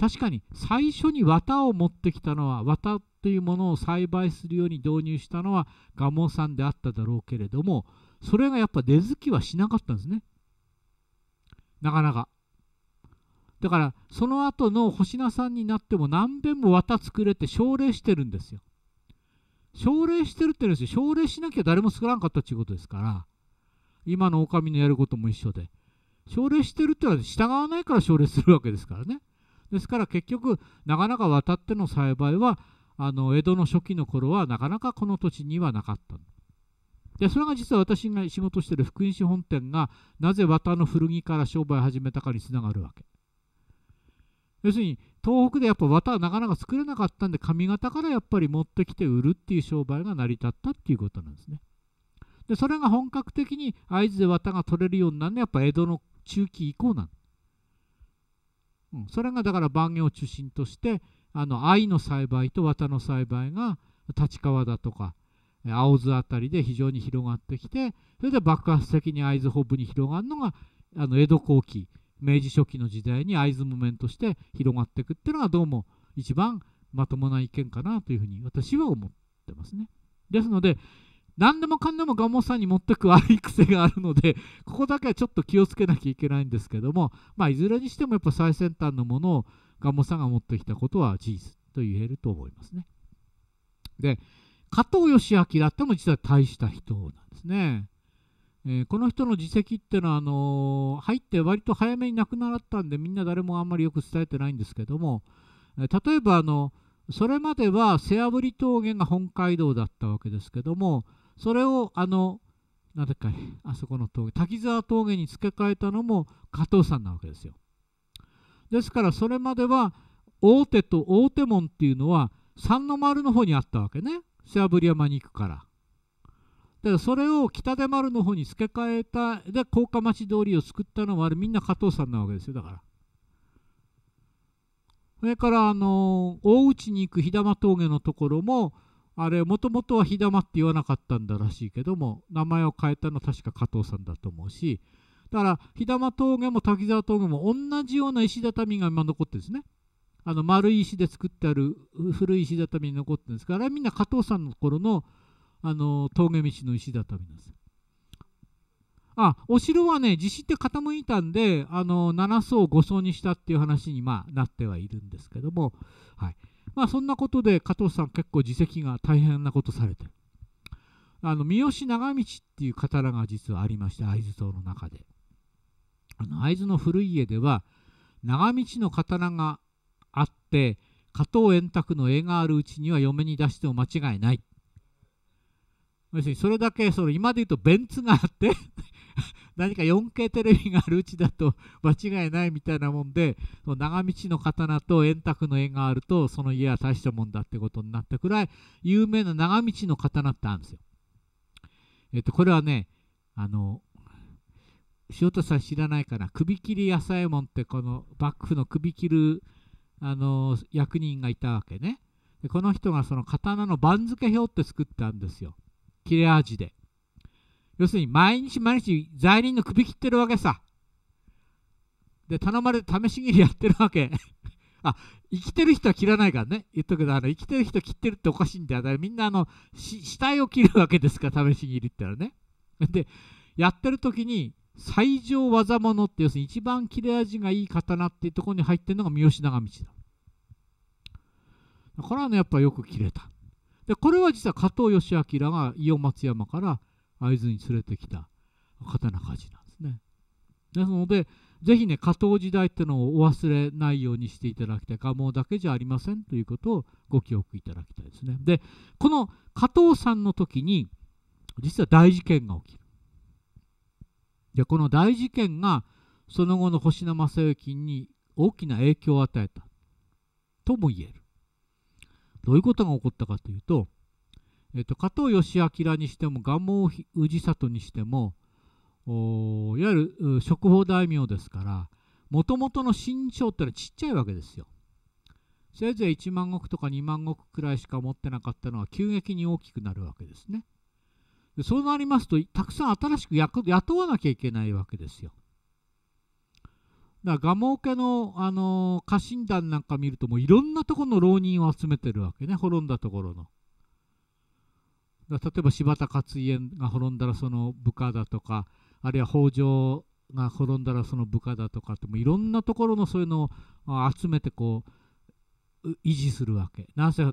S1: 確かに最初に綿を持ってきたのは綿というものを栽培するように導入したのは蒲生さんであっただろうけれどもそれがやっぱ根付きはしなかったんですねなかなかだからその後の星名さんになっても何べんも綿作れて奨励してるんですよ奨励してるって言うんですよ奨励しなきゃ誰も作らんかったっていうことですから今の女将のやることも一緒で奨励してるってのは従わないから奨励するわけですからねですから結局なかなか渡っての栽培はあの江戸の初期の頃はなかなかこの土地にはなかったでそれが実は私が仕事してる福音市本店がなぜ綿の古着から商売始めたかにつながるわけ要するに東北でやっぱ綿はなかなか作れなかったんで髪型からやっぱり持ってきて売るっていう商売が成り立ったっていうことなんですねでそれが本格的に会津で綿が取れるようになるのはやっぱ江戸の中期以降なんですうん、それがだから万業を中心としてあの藍の栽培と綿の栽培が立川だとか青津辺りで非常に広がってきてそれで爆発的に会津北部に広がるのがあの江戸後期明治初期の時代に会津木綿として広がっていくっていうのがどうも一番まともな意見かなというふうに私は思ってますね。ですので何でもかんでも蒲生さんに持ってく悪い癖があるので ここだけはちょっと気をつけなきゃいけないんですけども、まあ、いずれにしてもやっぱ最先端のものを蒲生さんが持ってきたことは事実と言えると思いますね。で加藤義明だっても実は大した人なんですね。えー、この人の自責っていうのはあのー、入って割と早めに亡くなったんでみんな誰もあんまりよく伝えてないんですけども、えー、例えばあのそれまでは背炙峠が本街道だったわけですけどもそれをあのなぜかあそこの峠滝沢峠に付け替えたのも加藤さんなわけですよ。ですからそれまでは大手と大手門っていうのは三の丸の方にあったわけね背炙り山に行くから。だからそれを北出丸の方に付け替えたで高架町通りを作ったのはあれみんな加藤さんなわけですよだから。それからあのー、大内に行く飛玉峠のところもあれもともとは火玉って言わなかったんだらしいけども名前を変えたの確か加藤さんだと思うしだから火玉峠も滝沢峠も同じような石畳が今残ってるんですねあの丸い石で作ってある古い石畳に残ってるんですからあれみんな加藤さんの頃のあの峠道の石畳なんですあお城はね地震って傾いたんであの7層5層にしたっていう話に、まあ、なってはいるんですけども、はい、まあ、そんなことで加藤さん結構自責が大変なことされてあの三好長道っていう刀が実はありまして会津島の中であの会津の古い家では長道の刀があって加藤円卓の絵があるうちには嫁に出しても間違いない要するにそれだけその今で言うとベンツがあって 何か 4K テレビがあるうちだと間違いないみたいなもんで長道の刀と円卓の絵があるとその家は大したもんだってことになったくらい有名な長道の刀ってあるんですよ。えっとこれはねあの塩田さん知らないかな首切り野菜も門ってこの幕府の首切るあの役人がいたわけね。でこの人がその刀の番付表って作ったんですよ。切れ味で要するに毎日毎日罪人の首切ってるわけさで頼まれて試し切りやってるわけ あ生きてる人は切らないからね言っとくけどあの生きてる人切ってるっておかしいんだよだからみんなあの死体を切るわけですから試し切りってのはねでやってる時に最上技物って要するに一番切れ味がいい刀っていうところに入ってるのが三好長道だ。だからねやっぱよく切れた。でこれは実は加藤義明が伊予松山から会津に連れてきた刀鍛冶なんですね。ですので是非ね加藤時代っていうのをお忘れないようにしていただきたい蒲生だけじゃありませんということをご記憶いただきたいですね。でこの加藤さんの時に実は大事件が起きる。でこの大事件がその後の星名正幸に大きな影響を与えたとも言える。どういうことが起こったかというと、えっと、加藤義明にしても蒲生氏里にしてもいわゆる職法大名ですからもともとの身長ってのはちっちゃいわけですよ。せいぜい1万石とか2万石くらいしか持ってなかったのは急激に大きくなるわけですね。でそうなりますとたくさん新しく雇わなきゃいけないわけですよ。だから蒲生家の、あのー、家臣団なんか見るともういろんなところの浪人を集めてるわけね滅んだところの。例えば柴田勝家が滅んだらその部下だとかあるいは北条が滅んだらその部下だとかってもいろんなところのそういうのを集めてこう維持するわけ。なんせ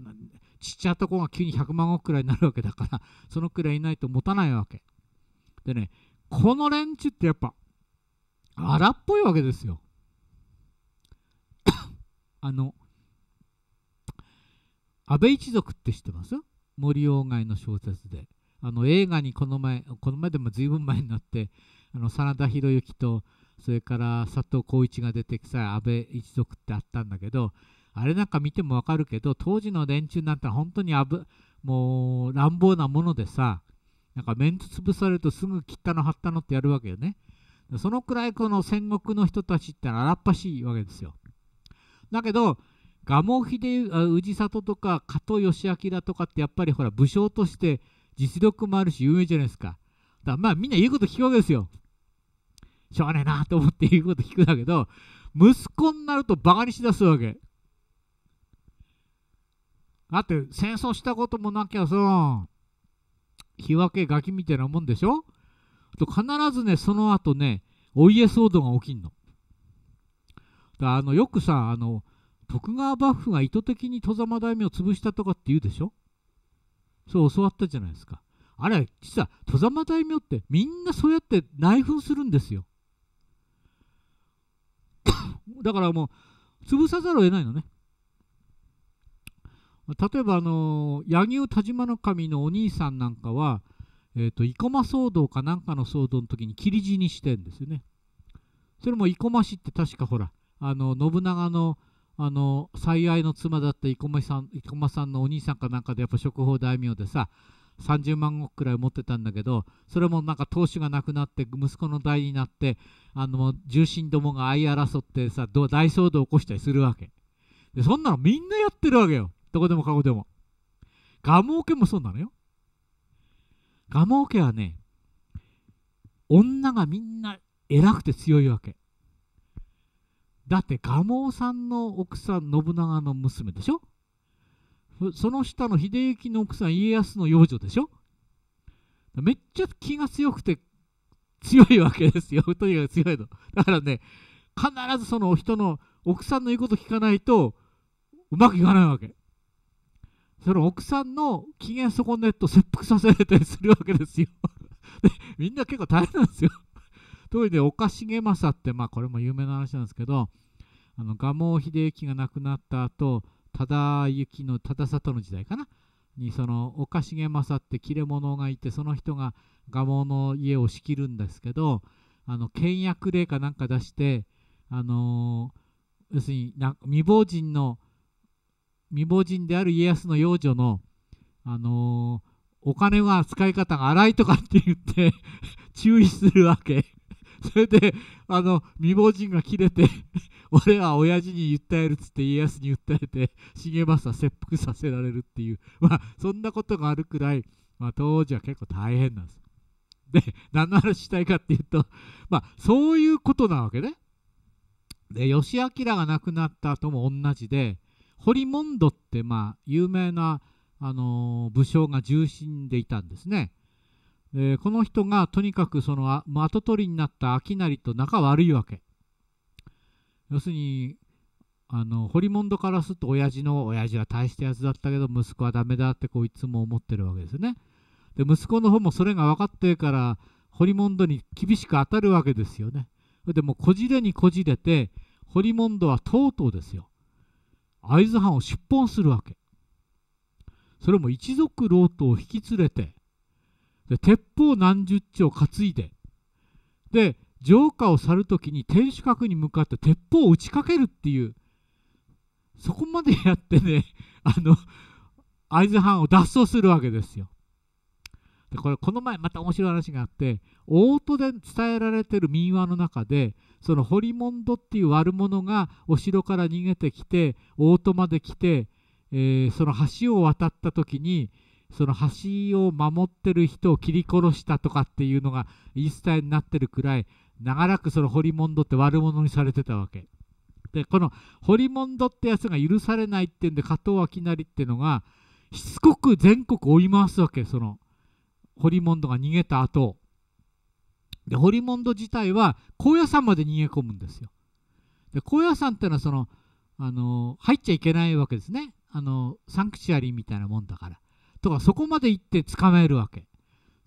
S1: ちっちゃいとこが急に100万億くらいになるわけだからそのくらいいないと持たないわけ。でねこの連中ってやっぱ荒っぽいわけですよ。あの安倍一族って知ってます森鴎外の小説で。あの映画にこの前、この前でも随分前になって、あの真田広之と、それから佐藤浩市が出てきた安倍一族ってあったんだけど、あれなんか見てもわかるけど、当時の連中なんて本当にあぶもう乱暴なものでさ、なんか面つ潰されるとすぐ切ったの貼ったのってやるわけよね。そのくらいこの戦国の人たちって荒っしいわけですよ。だけど蒲生秀氏里とか加藤義明だとかってやっぱりほら武将として実力もあるし有名じゃないですか。だまあみんな言うこと聞くわけですよ。しょうがねえなと思って言うこと聞くんだけど息子になるとバカにしだすわけ。だって戦争したこともなきゃさ日分けガキみたいなもんでしょと必ずねその後ねお家騒動が起きんの。だあのよくさあの徳川幕府が意図的に外様大名を潰したとかって言うでしょそう教わったじゃないですか。あれ実は外様大名ってみんなそうやって内紛するんですよ。だからもう潰さざるを得ないのね。例えばあの柳生田島守のお兄さんなんかはえーと、生駒騒動かなんかの騒動の時に切り死にしてんですよね。それも生駒氏って確かほらあの信長のあの最愛の妻だった生駒さん生駒さんのお兄さんかなんかでやっぱ食法大名でさ30万石くらい持ってたんだけどそれもなんか当主が亡くなって息子の代になってあの重臣どもが相争ってさ大騒動を起こしたりするわけでそんなのみんなやってるわけよどこでもか去でも蒲生家もそうなのよ蒲家はね女がみんな偉くて強いわけだって蒲生さんの奥さん信長の娘でしょその下の秀行の奥さん家康の養女でしょめっちゃ気が強くて強いわけですよ。とにかく強いの。だからね、必ずその人の奥さんの言うこと聞かないとうまくいかないわけ。その奥さんの機嫌損ねと切腹させられたりするわけですよ でみんな結構大変なんですよ特に ね岡重政ってまあこれも有名な話なんですけどあの蒲生秀行が亡くなった後忠行の忠里の時代かなにその岡重政って切れ者がいてその人が蒲生の家を仕切るんですけどあの倹約令かなんか出してあのー、要するに未亡人の未亡人である家康の養女の、あのー、お金は使い方が荒いとかって言って 注意するわけ それであの未亡人が切れて 俺は親父に訴えるっつって家康に訴えて重政は切腹させられるっていうまあそんなことがあるくらい、まあ、当時は結構大変なんです。で何の話したいかっていうとまあそういうことなわけね。で義明が亡くなった後も同じでホリモンドってまあ有名なあの武将が重臣でいたんですね。えこの人がとにかくその跡取りになった商成と仲悪いわけ。要するにあのモンドからすると親父の親父は大したやつだったけど息子はダメだってこういつも思ってるわけですね。で息子の方もそれが分かってからホリモンドに厳しく当たるわけですよね。でもこじれにこじれてホリモンドはとうとうですよ。会津藩を出奔するわけそれも一族老頭を引き連れてで鉄砲何十丁担いでで城下を去る時に天守閣に向かって鉄砲を打ちかけるっていうそこまでやってね あの会津藩を脱走するわけですよ。でこれこの前また面白い話があって大戸で伝えられてる民話の中でそのホリモンドっていう悪者がお城から逃げてきて大戸まで来て、えー、その橋を渡った時にその橋を守ってる人を切り殺したとかっていうのが言い伝えになってるくらい長らくそのホリモンドって悪者にされてたわけ。でこのホリモンドってやつが許されないってんで加藤明成ってのがしつこく全国追い回すわけそのホリモンドが逃げた後でホリモンド自体は高野山まで逃げ込むんですよ。で高野山ってのはそのあの入っちゃいけないわけですねあのサンクチュアリーみたいなもんだから。とかそこまで行って捕まえるわけ。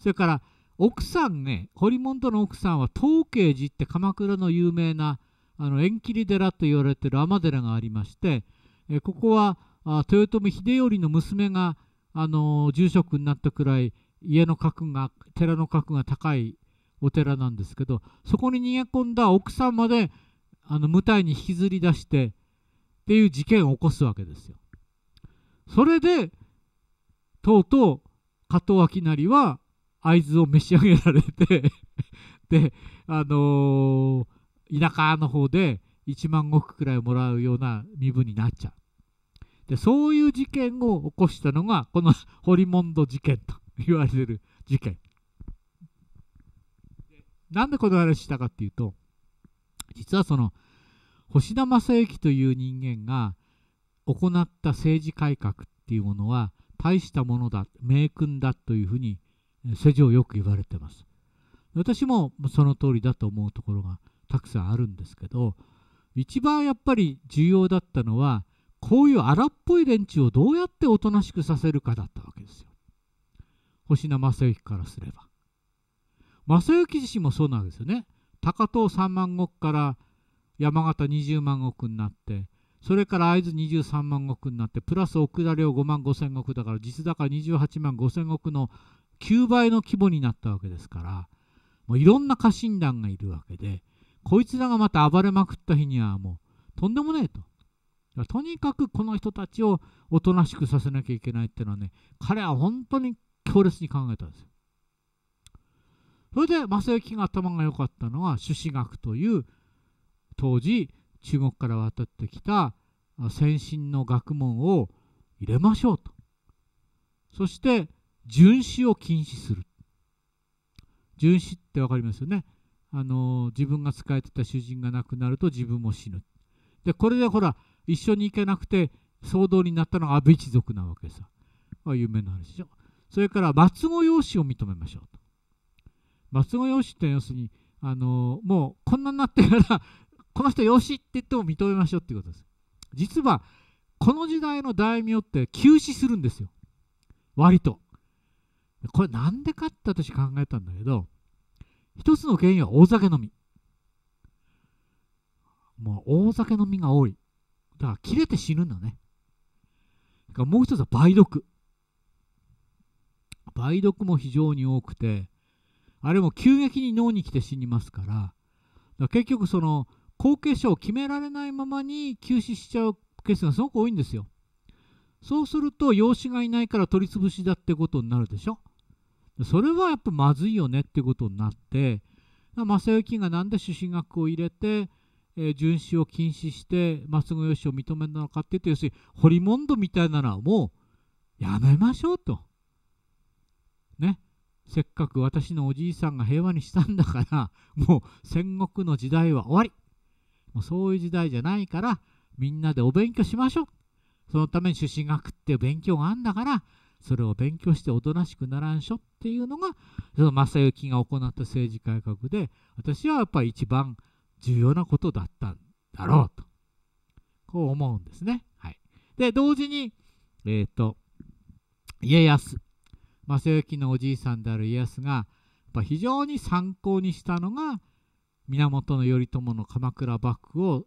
S1: それから奥さんねホリモン本の奥さんは東慶寺って鎌倉の有名なあの縁切り寺と言われてる尼寺がありましてえここはあ豊臣秀頼の娘が、あのー、住職になったくらい家の格が寺の格が高いお寺なんですけどそこに逃げ込んだ奥さんまであの無体に引きずり出してっていう事件を起こすわけですよ。それでとうとう加藤明成は会津を召し上げられて であのー、田舎の方で1万石くらいもらうような身分になっちゃう。でそういう事件を起こしたのがこのホリモンド事件と言われる事件なんでこの話したかっていうと実はその星田正幸という人間が行った政治改革っていうものは大したものだ名君だというふうに世情よく言われてます私もその通りだと思うところがたくさんあるんですけど一番やっぱり重要だったのはこういう荒っぽい連中をどうやっておとなしくさせるかだったわけですよ星名正幸からすれば正幸自身もそうなんですよね高遠3万石から山形20万石になってそれから会津23万石になってプラス奥田領5万5千石だから実だから28万5千石の9倍の規模になったわけですからもういろんな家臣団がいるわけでこいつらがまた暴れまくった日にはもうとんでもねえと。とにかくこの人たちをおとなしくさせなきゃいけないっていうのはね彼は本当に強烈に考えたんですよ。それで正行が頭が良かったのは朱子学という当時中国から渡ってきた先進の学問を入れましょうとそして巡視を禁止する巡視って分かりますよねあの自分が仕えてた主人が亡くなると自分も死ぬでこれでほら一緒に行けなくて騒動になったのが安倍一族なわけさ有名な話でしょそれから末子用紙を認めましょうと松尾養子って要するにあのもうこんなになってから この人養子って言っても認めましょうっていうことです。実はこの時代の大名って急死するんですよ割と。これなんでかって私考えたんだけど一つの原因は大酒飲み。もう大酒飲みが多い。だから切れて死ぬんだね。だからもう一つは梅毒。梅毒も非常に多くてあれも急激に脳に来て死にますから結局その後継者を決められないままに急死しちゃうケースがすごく多いんですよ。そうすると養子がいないから取り潰しだってことになるでしょ。それはやっぱまずいよねってことになって正行が何で朱子学を入れて、えー、巡視を禁止して松子養子を認めるのかって言うと要するに堀モンドみたいなのはもうやめましょうと。せっかく私のおじいさんが平和にしたんだから もう戦国の時代は終わりもうそういう時代じゃないからみんなでお勉強しましょうそのために朱子学っていう勉強があるんだからそれを勉強しておとなしくならんしょっていうのがその正行が行った政治改革で私はやっぱり一番重要なことだったんだろうとこう思うんですね。はい、で同時に、えーと家康正行のおじいさんである家康が非常に参考にしたのが源頼朝の鎌倉幕府を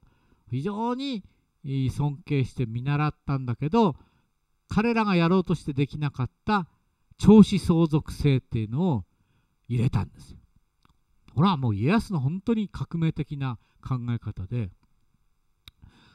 S1: 非常に尊敬して見習ったんだけど彼らがやろうとしてできなかった長子相続制っていうのを入れたんですよ。これはもう家康の本当に革命的な考え方で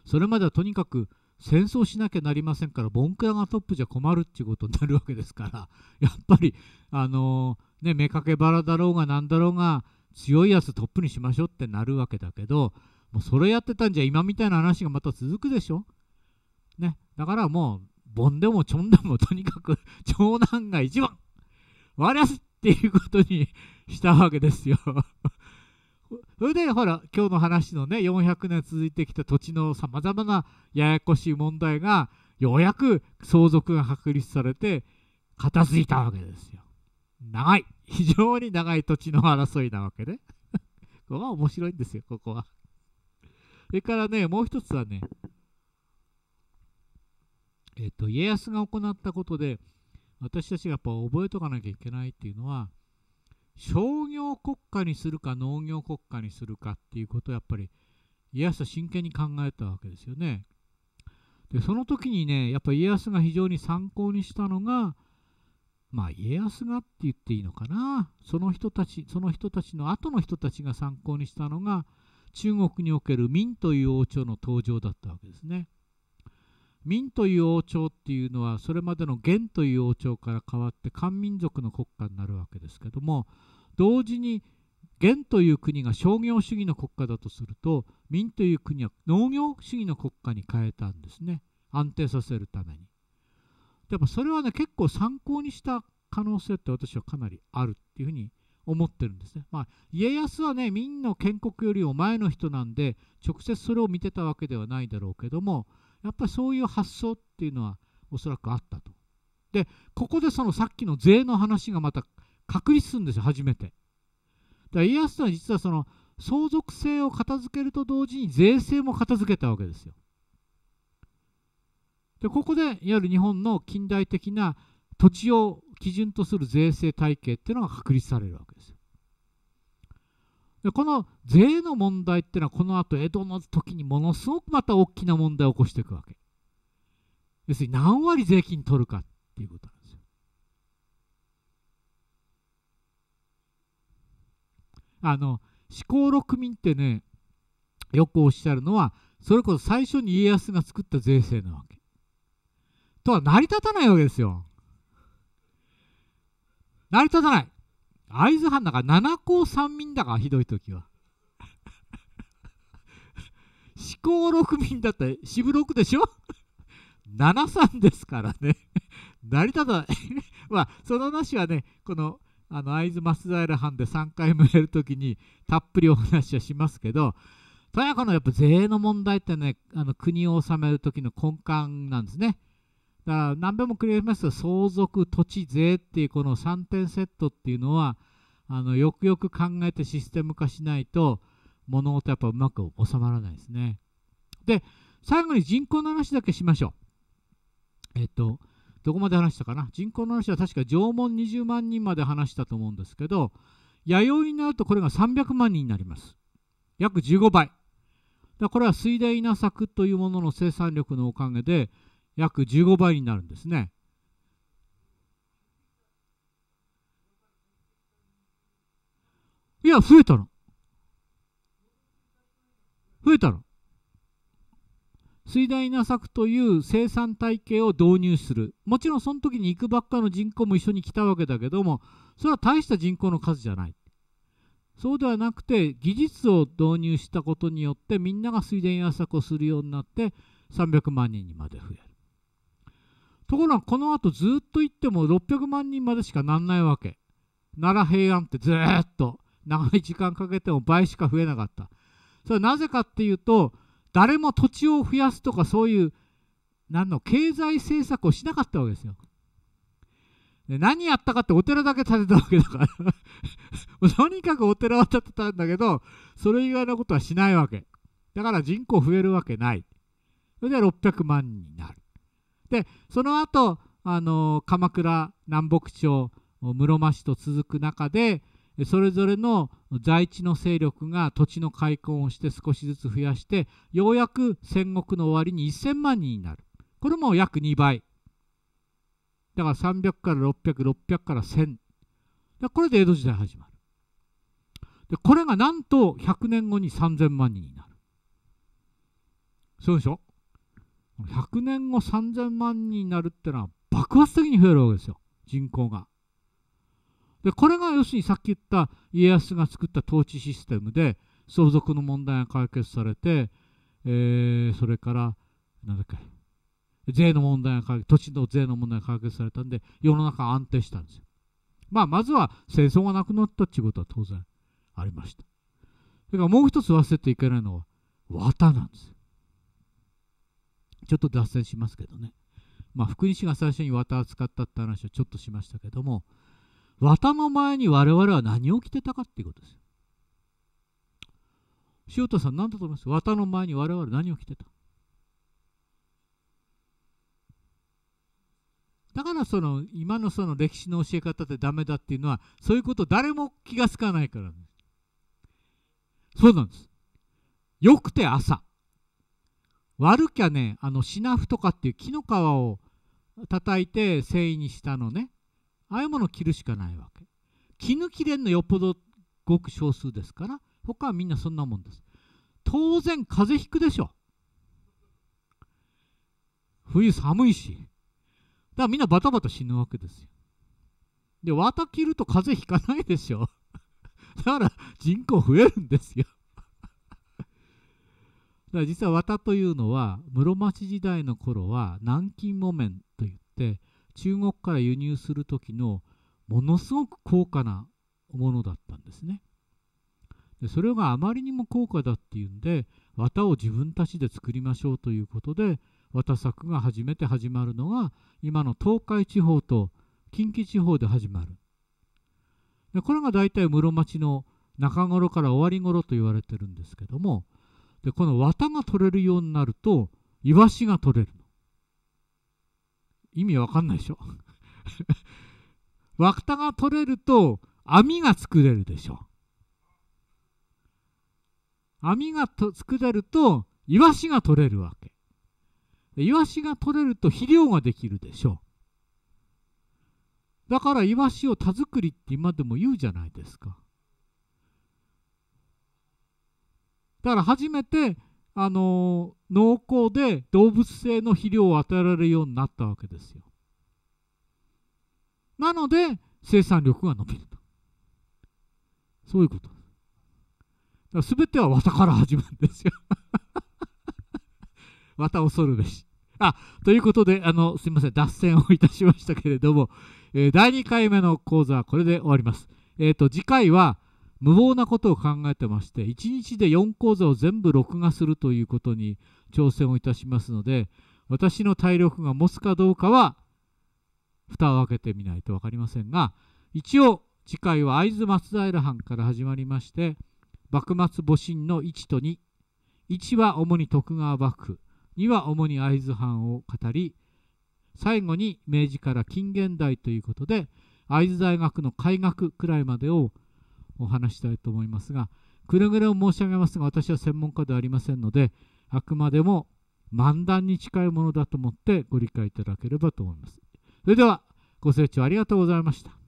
S1: それまではとにかく戦争しなきゃなりませんからボンクラがトップじゃ困るっていうことになるわけですから やっぱりあのー、ね目かけバラだろうが何だろうが強いやつトップにしましょうってなるわけだけどもうそれやってたんじゃ今みたいな話がまた続くでしょ。ね、だからもうボンでもチョンでもとにかく長男が一番割りやすっていうことにしたわけですよそれでほら今日の話のね400年続いてきた土地のさまざまなややこしい問題がようやく相続が確立されて片付いたわけですよ。長い 非常に長い土地の争いなわけで、ね、ここは面白いんですよここは。それからねもう一つはねえっ、と家康が行ったことで私たちがやっぱ覚えとかなきゃいけないっていうのは商業国家にするか農業国家にするかっていうことをやっぱり家康は真剣に考えたわけですよね。でその時にねやっぱ家康が非常に参考にしたのがまあ家康がって言っていいのかなその人たちその人たちの後の人たちが参考にしたのが中国における明という王朝の登場だったわけですね。民という王朝っていうのはそれまでの元という王朝から変わって漢民族の国家になるわけですけども同時に元という国が商業主義の国家だとすると民という国は農業主義の国家に変えたんですね安定させるために。でもそれはね結構参考にした可能性って私はかなりあるっていうふうに思ってるんですね。まあ、家康はね民の建国よりも前の人なんで直接それを見てたわけではないだろうけどもやっぱりそういう発想っていうのはおそらくあったと。でここでそのさっきの税の話がまた確立するんですよ初めて。だから家康は実はその相続性を片付けると同時に税制も片付けたわけですよ。でここでいわゆる日本の近代的な土地を基準とする税制体系っていうのが確立されるわけですよ。でこの税の問題っていうのはこのあと江戸の時にものすごくまた大きな問題を起こしていくわけ要するに何割税金取るかっていうことなんですよあの四公六民ってねよくおっしゃるのはそれこそ最初に家康が作った税制なわけとは成り立たないわけですよ成り立たない会津藩だから七甲三民だからひどい時は 四公六民だっら四六でしょ七三ですからね成り立たない まあその話はねこのあの会津松平藩で3回もやる時にたっぷりお話はしますけどとやかのやっぱ税の問題ってねあの国を治める時の根幹なんですね。だから何べも繰り返しますと相続土地税っていうこの3点セットっていうのはあのよくよく考えてシステム化しないと物事やっぱうまく収まらないですね。で最後に人口の話だけしましょう。えっとどこまで話したかな人口の話は確か縄文20万人まで話したと思うんですけど弥生になるとこれが300万人になります。約15倍。だこれは水田稲作というものの生産力のおかげで約15倍になるんですね。いや、増えたの。増えたの。水田稲作という生産体系を導入する。もちろんその時に行くばっかの人口も一緒に来たわけだけども、それは大した人口の数じゃない。そうではなくて、技術を導入したことによって、みんなが水田稲作をするようになって、300万人にまで増える。ところがこのあとずっと行っても600万人までしかなんないわけ奈良平安ってずっと長い時間かけても倍しか増えなかったそれはなぜかっていうと誰も土地を増やすとかそういう何の経済政策をしなかったわけですよで何やったかってお寺だけ建てたわけだから とにかくお寺は建てたんだけどそれ以外のことはしないわけだから人口増えるわけないそれで600万人になるでその後あの鎌倉南北朝室町と続く中でそれぞれの在地の勢力が土地の開墾をして少しずつ増やしてようやく戦国の終わりに1,000万人になるこれも約2倍だから300から600600から1000これで江戸時代始まるでこれがなんと100年後に3000万人になるそうでしょ100年後3000万人になるってのは爆発的に増えるわけですよ人口が。でこれが要するにさっき言った家康が作った統治システムで相続の問題が解決されて、えー、それから何だっけ税の問題が解決土地の税の問題が解決されたんで世の中安定したんですよ。まあ、まずは戦争がなくなったっていうことは当然ありました。それからもう一つ忘れていけないのは綿なんですよ。ちょっと脱線しますけどね、まあ、福音師が最初に綿を使ったって話をちょっとしましたけども綿の前に我々は何を着てたかっていうことですよ。塩田さん何だと思います綿の前に我々何を着てただからその今のその歴史の教え方でダメだっていうのはそういうこと誰も気が付かないからそうなんです。よくて朝。割るきゃねあのシナフとかっていう木の皮を叩いて繊維にしたのねああいうものを切るしかないわけ絹切れんのよっぽどごく少数ですから他はみんなそんなもんです当然風邪ひくでしょ冬寒いしだからみんなバタバタ死ぬわけですよで綿切ると風邪ひかないでしょ だから人口増えるんですよだから実は綿というのは室町時代の頃は南京木綿といって中国から輸入する時のものすごく高価なものだったんですね。でそれがあまりにも高価だっていうんで綿を自分たちで作りましょうということで綿作が初めて始まるのが今の東海地方と近畿地方で始まる。でこれが大体室町の中頃から終わり頃と言われてるんですけどもでこの綿が取れるようになるとイワシが取れる意味わかんないでしょ 綿が取れると網が作れるでしょ網がと作れるとイワシが取れるわけイワシが取れると肥料ができるでしょだからイワシを田作りって今でも言うじゃないですかだから初めて、あのー、濃厚で動物性の肥料を与えられるようになったわけですよ。なので生産力が伸びると。そういうことです。だから全ては綿から始まるんですよ。綿恐るべし。あということであのすみません脱線をいたしましたけれども、えー、第2回目の講座はこれで終わります。えっ、ー、と次回は「無謀なことを考えてまして1日で4講座を全部録画するということに挑戦をいたしますので私の体力が持つかどうかは蓋を開けてみないと分かりませんが一応次回は会津松平藩から始まりまして幕末戊辰の1と21は主に徳川幕府2は主に会津藩を語り最後に明治から近現代ということで会津大学の開学くらいまでをお話したいと思いますがくれぐれも申し上げますが私は専門家ではありませんのであくまでも漫談に近いものだと思ってご理解いただければと思います。それではご清聴ありがとうございました。